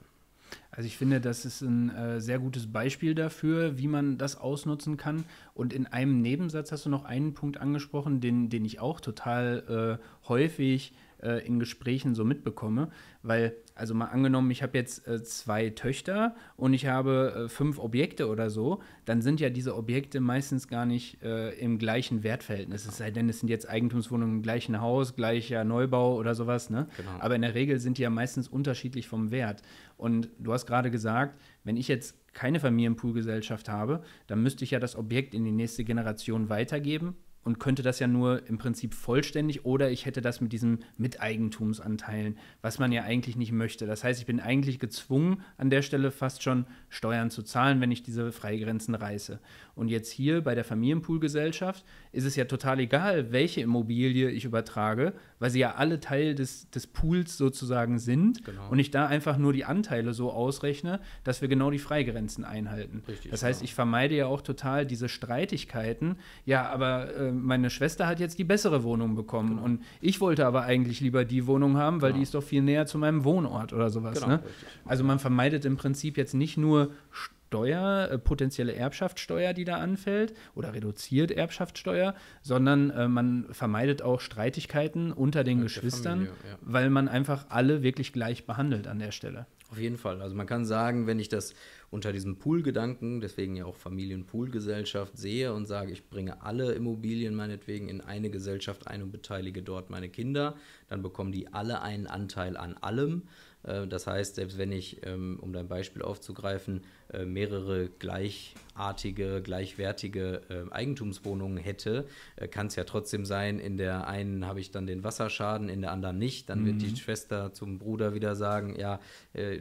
Also ich finde, das ist ein äh, sehr gutes Beispiel dafür, wie man das ausnutzen kann. Und in einem Nebensatz hast du noch einen Punkt angesprochen, den, den ich auch total äh, häufig äh, in Gesprächen so mitbekomme, weil also mal angenommen, ich habe jetzt äh, zwei Töchter und ich habe äh, fünf Objekte oder so, dann sind ja diese Objekte meistens gar nicht äh, im gleichen Wertverhältnis. Es sei denn, es sind jetzt Eigentumswohnungen im gleichen Haus, gleicher Neubau oder sowas. Ne? Genau. Aber in der Regel sind die ja meistens unterschiedlich vom Wert. Und du hast gerade gesagt, wenn ich jetzt keine Familienpoolgesellschaft habe, dann müsste ich ja das Objekt in die nächste Generation weitergeben und könnte das ja nur im Prinzip vollständig oder ich hätte das mit diesen Miteigentumsanteilen, was man ja eigentlich nicht möchte. Das heißt, ich bin eigentlich gezwungen, an der Stelle fast schon Steuern zu zahlen, wenn ich diese Freigrenzen reiße. Und jetzt hier bei der Familienpoolgesellschaft ist es ja total egal, welche Immobilie ich übertrage, weil sie ja alle Teil des, des Pools sozusagen sind genau. und ich da einfach nur die Anteile so ausrechne, dass wir genau die Freigrenzen einhalten. Richtig, das heißt, genau. ich vermeide ja auch total diese Streitigkeiten. Ja, aber äh, meine Schwester hat jetzt die bessere Wohnung bekommen genau. und ich wollte aber eigentlich lieber die Wohnung haben, weil genau. die ist doch viel näher zu meinem Wohnort oder sowas. Genau, ne? Also man vermeidet im Prinzip jetzt nicht nur St Steuer, äh, potenzielle Erbschaftssteuer, die da anfällt, oder reduziert Erbschaftssteuer, sondern äh, man vermeidet auch Streitigkeiten unter den Und Geschwistern, Familie, ja. weil man einfach alle wirklich gleich behandelt an der Stelle. Auf jeden Fall. Also man kann sagen, wenn ich das unter diesem Pool-Gedanken, deswegen ja auch Familienpool-Gesellschaft, sehe und sage, ich bringe alle Immobilien meinetwegen in eine Gesellschaft ein und beteilige dort meine Kinder, dann bekommen die alle einen Anteil an allem. Äh, das heißt, selbst wenn ich, ähm, um dein Beispiel aufzugreifen, äh, mehrere gleichartige, gleichwertige äh, Eigentumswohnungen hätte, kann es ja trotzdem sein, in der einen habe ich dann den Wasserschaden, in der anderen nicht. Dann mhm. wird die mhm. Schwester zum Bruder wieder sagen, ja,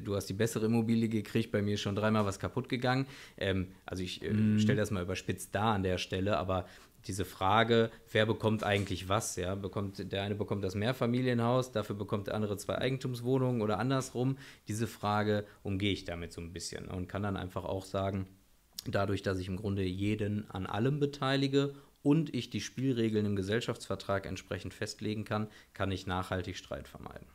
du hast die bessere Immobilie gekriegt, bei mir ist schon dreimal was kaputt gegangen. Ähm, also ich mhm. stelle das mal überspitzt da an der Stelle, aber diese Frage, wer bekommt eigentlich was, ja, bekommt, der eine bekommt das Mehrfamilienhaus, dafür bekommt der andere zwei Eigentumswohnungen oder andersrum, diese Frage umgehe ich damit so ein bisschen und kann dann einfach auch sagen, dadurch, dass ich im Grunde jeden an allem beteilige und ich die Spielregeln im Gesellschaftsvertrag entsprechend festlegen kann, kann ich nachhaltig Streit vermeiden.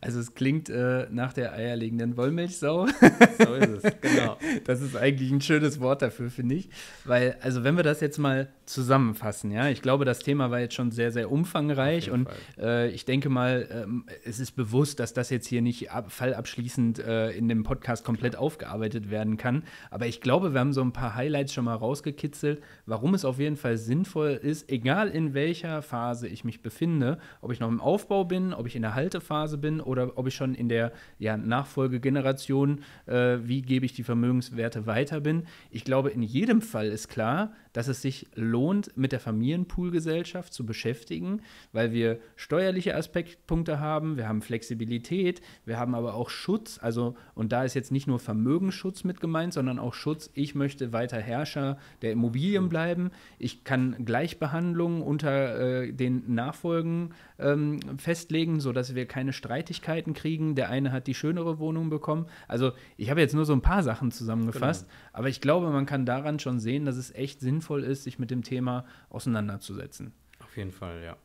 Also es klingt äh, nach der eierlegenden Wollmilchsau. so ist es, genau. Das ist eigentlich ein schönes Wort dafür, finde ich. Weil, also wenn wir das jetzt mal zusammenfassen, ja, ich glaube, das Thema war jetzt schon sehr, sehr umfangreich und äh, ich denke mal, ähm, es ist bewusst, dass das jetzt hier nicht ab, fallabschließend äh, in dem Podcast komplett aufgearbeitet werden kann. Aber ich glaube, wir haben so ein paar Highlights schon mal rausgekitzelt, warum es auf jeden Fall sinnvoll ist, egal in welcher Phase ich mich befinde, ob ich noch im Aufbau bin, ob ich in der Haltephase bin, bin oder ob ich schon in der ja, Nachfolgegeneration, äh, wie gebe ich die Vermögenswerte weiter bin. Ich glaube, in jedem Fall ist klar, dass es sich lohnt, mit der Familienpoolgesellschaft zu beschäftigen, weil wir steuerliche Aspektpunkte haben, wir haben Flexibilität, wir haben aber auch Schutz. Also, und da ist jetzt nicht nur Vermögensschutz mit gemeint, sondern auch Schutz, ich möchte weiter Herrscher der Immobilien hm. bleiben, ich kann Gleichbehandlung unter äh, den Nachfolgen ähm, festlegen, sodass wir keine Streitigkeiten kriegen. Der eine hat die schönere Wohnung bekommen. Also, ich habe jetzt nur so ein paar Sachen zusammengefasst, genau. aber ich glaube, man kann daran schon sehen, dass es echt sinnvoll ist sinnvoll ist, sich mit dem Thema auseinanderzusetzen. Auf jeden Fall, ja.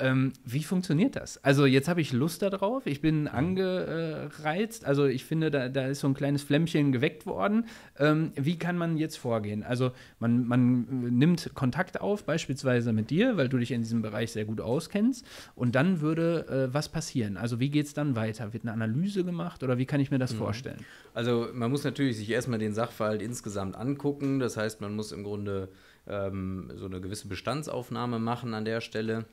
Ähm, wie funktioniert das? Also jetzt habe ich Lust darauf, ich bin angereizt, also ich finde, da, da ist so ein kleines Flämmchen geweckt worden. Ähm, wie kann man jetzt vorgehen? Also man, man äh, nimmt Kontakt auf, beispielsweise mit dir, weil du dich in diesem Bereich sehr gut auskennst. Und dann würde äh, was passieren? Also wie geht es dann weiter? Wird eine Analyse gemacht oder wie kann ich mir das mhm. vorstellen? Also man muss natürlich sich erstmal den Sachverhalt insgesamt angucken. Das heißt, man muss im Grunde ähm, so eine gewisse Bestandsaufnahme machen an der Stelle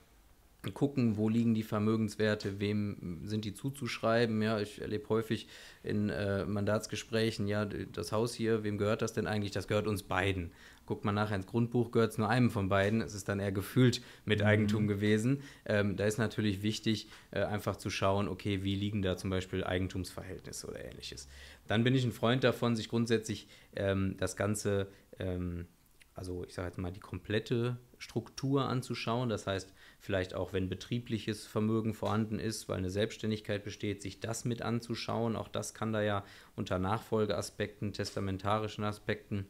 gucken, wo liegen die Vermögenswerte, wem sind die zuzuschreiben. Ja, ich erlebe häufig in äh, Mandatsgesprächen, ja, das Haus hier, wem gehört das denn eigentlich? Das gehört uns beiden. Guckt man nachher ins Grundbuch, gehört es nur einem von beiden. Es ist dann eher gefühlt mit mhm. Eigentum mhm. gewesen. Ähm, da ist natürlich wichtig, äh, einfach zu schauen, okay, wie liegen da zum Beispiel Eigentumsverhältnisse oder ähnliches. Dann bin ich ein Freund davon, sich grundsätzlich ähm, das Ganze, ähm, also ich sage jetzt mal die komplette Struktur anzuschauen. Das heißt, vielleicht auch wenn betriebliches Vermögen vorhanden ist, weil eine Selbstständigkeit besteht, sich das mit anzuschauen. Auch das kann da ja unter Nachfolgeaspekten, testamentarischen Aspekten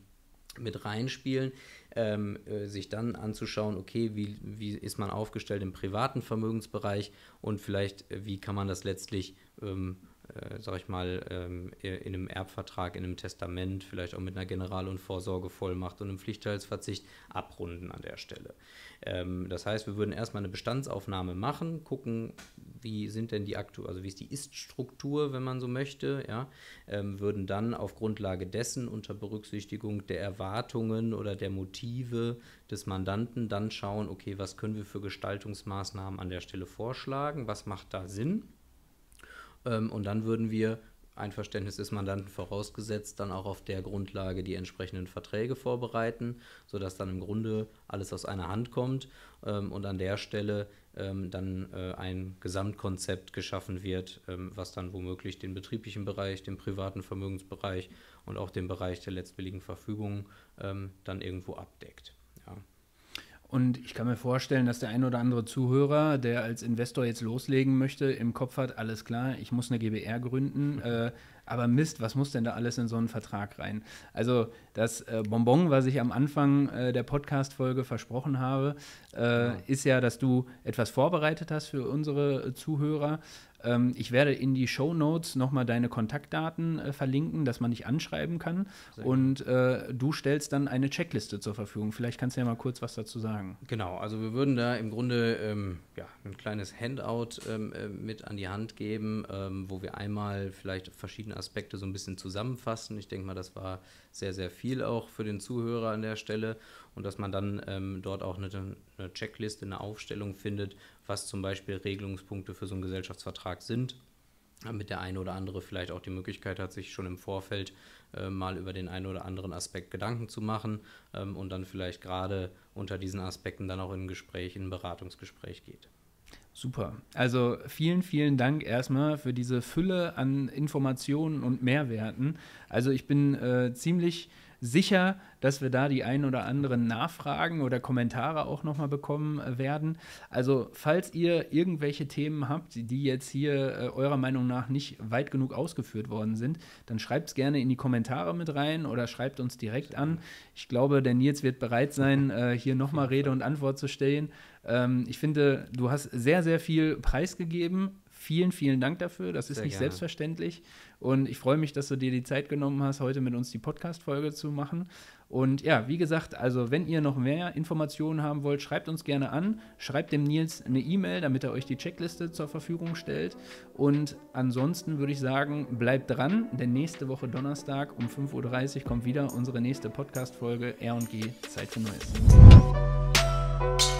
mit reinspielen, ähm, äh, sich dann anzuschauen, okay, wie, wie ist man aufgestellt im privaten Vermögensbereich und vielleicht, äh, wie kann man das letztlich, ähm, äh, sag ich mal, ähm, in einem Erbvertrag, in einem Testament, vielleicht auch mit einer General- und Vorsorgevollmacht und einem Pflichtteilsverzicht abrunden an der Stelle. Ähm, das heißt, wir würden erstmal eine Bestandsaufnahme machen, gucken, wie sind denn die aktuell, also wie ist die Ist-Struktur, wenn man so möchte, ja, ähm, würden dann auf Grundlage dessen unter Berücksichtigung der Erwartungen oder der Motive des Mandanten dann schauen, okay, was können wir für Gestaltungsmaßnahmen an der Stelle vorschlagen, was macht da Sinn? Ähm, und dann würden wir Einverständnis des Mandanten vorausgesetzt, dann auch auf der Grundlage die entsprechenden Verträge vorbereiten, sodass dann im Grunde alles aus einer Hand kommt ähm, und an der Stelle ähm, dann äh, ein Gesamtkonzept geschaffen wird, ähm, was dann womöglich den betrieblichen Bereich, den privaten Vermögensbereich und auch den Bereich der letztwilligen Verfügung ähm, dann irgendwo abdeckt. Und ich kann mir vorstellen, dass der ein oder andere Zuhörer, der als Investor jetzt loslegen möchte, im Kopf hat, alles klar, ich muss eine GBR gründen. Mhm. Äh, aber Mist, was muss denn da alles in so einen Vertrag rein? Also das äh, Bonbon, was ich am Anfang äh, der Podcast-Folge versprochen habe, äh, ja. Genau. ist ja, dass du etwas vorbereitet hast für unsere Zuhörer ähm, ich werde in die Show Notes nochmal deine Kontaktdaten äh, verlinken, dass man dich anschreiben kann. Sehr und äh, du stellst dann eine Checkliste zur Verfügung. Vielleicht kannst du ja mal kurz was dazu sagen. Genau, also wir würden da im Grunde ähm, ja, ein kleines Handout ähm, äh, mit an die Hand geben, ähm, wo wir einmal vielleicht verschiedene Aspekte so ein bisschen zusammenfassen. Ich denke mal, das war sehr, sehr viel auch für den Zuhörer an der Stelle und dass man dann ähm, dort auch eine, eine Checkliste, eine Aufstellung findet, was zum Beispiel Regelungspunkte für so einen Gesellschaftsvertrag sind damit der eine oder andere vielleicht auch die Möglichkeit hat, sich schon im Vorfeld äh, mal über den einen oder anderen Aspekt Gedanken zu machen ähm, und dann vielleicht gerade unter diesen Aspekten dann auch in ein Gespräch, in ein Beratungsgespräch geht. Super. Also vielen, vielen Dank erstmal für diese Fülle an Informationen und Mehrwerten. Also ich bin äh, ziemlich sicher, dass wir da die ein oder anderen Nachfragen oder Kommentare auch nochmal bekommen äh, werden. Also falls ihr irgendwelche Themen habt, die jetzt hier äh, eurer Meinung nach nicht weit genug ausgeführt worden sind, dann schreibt es gerne in die Kommentare mit rein oder schreibt uns direkt an. Ich glaube, der Nils wird bereit sein, äh, hier nochmal Rede und Antwort zu stellen. Ähm, ich finde, du hast sehr, sehr viel preisgegeben Vielen, vielen Dank dafür. Das ist nicht gerne. selbstverständlich. Und ich freue mich, dass du dir die Zeit genommen hast, heute mit uns die Podcast-Folge zu machen. Und ja, wie gesagt, also wenn ihr noch mehr Informationen haben wollt, schreibt uns gerne an. Schreibt dem Nils eine E-Mail, damit er euch die Checkliste zur Verfügung stellt. Und ansonsten würde ich sagen, bleibt dran, denn nächste Woche Donnerstag um 5.30 Uhr kommt wieder unsere nächste Podcast-Folge R&G Zeit für Neues.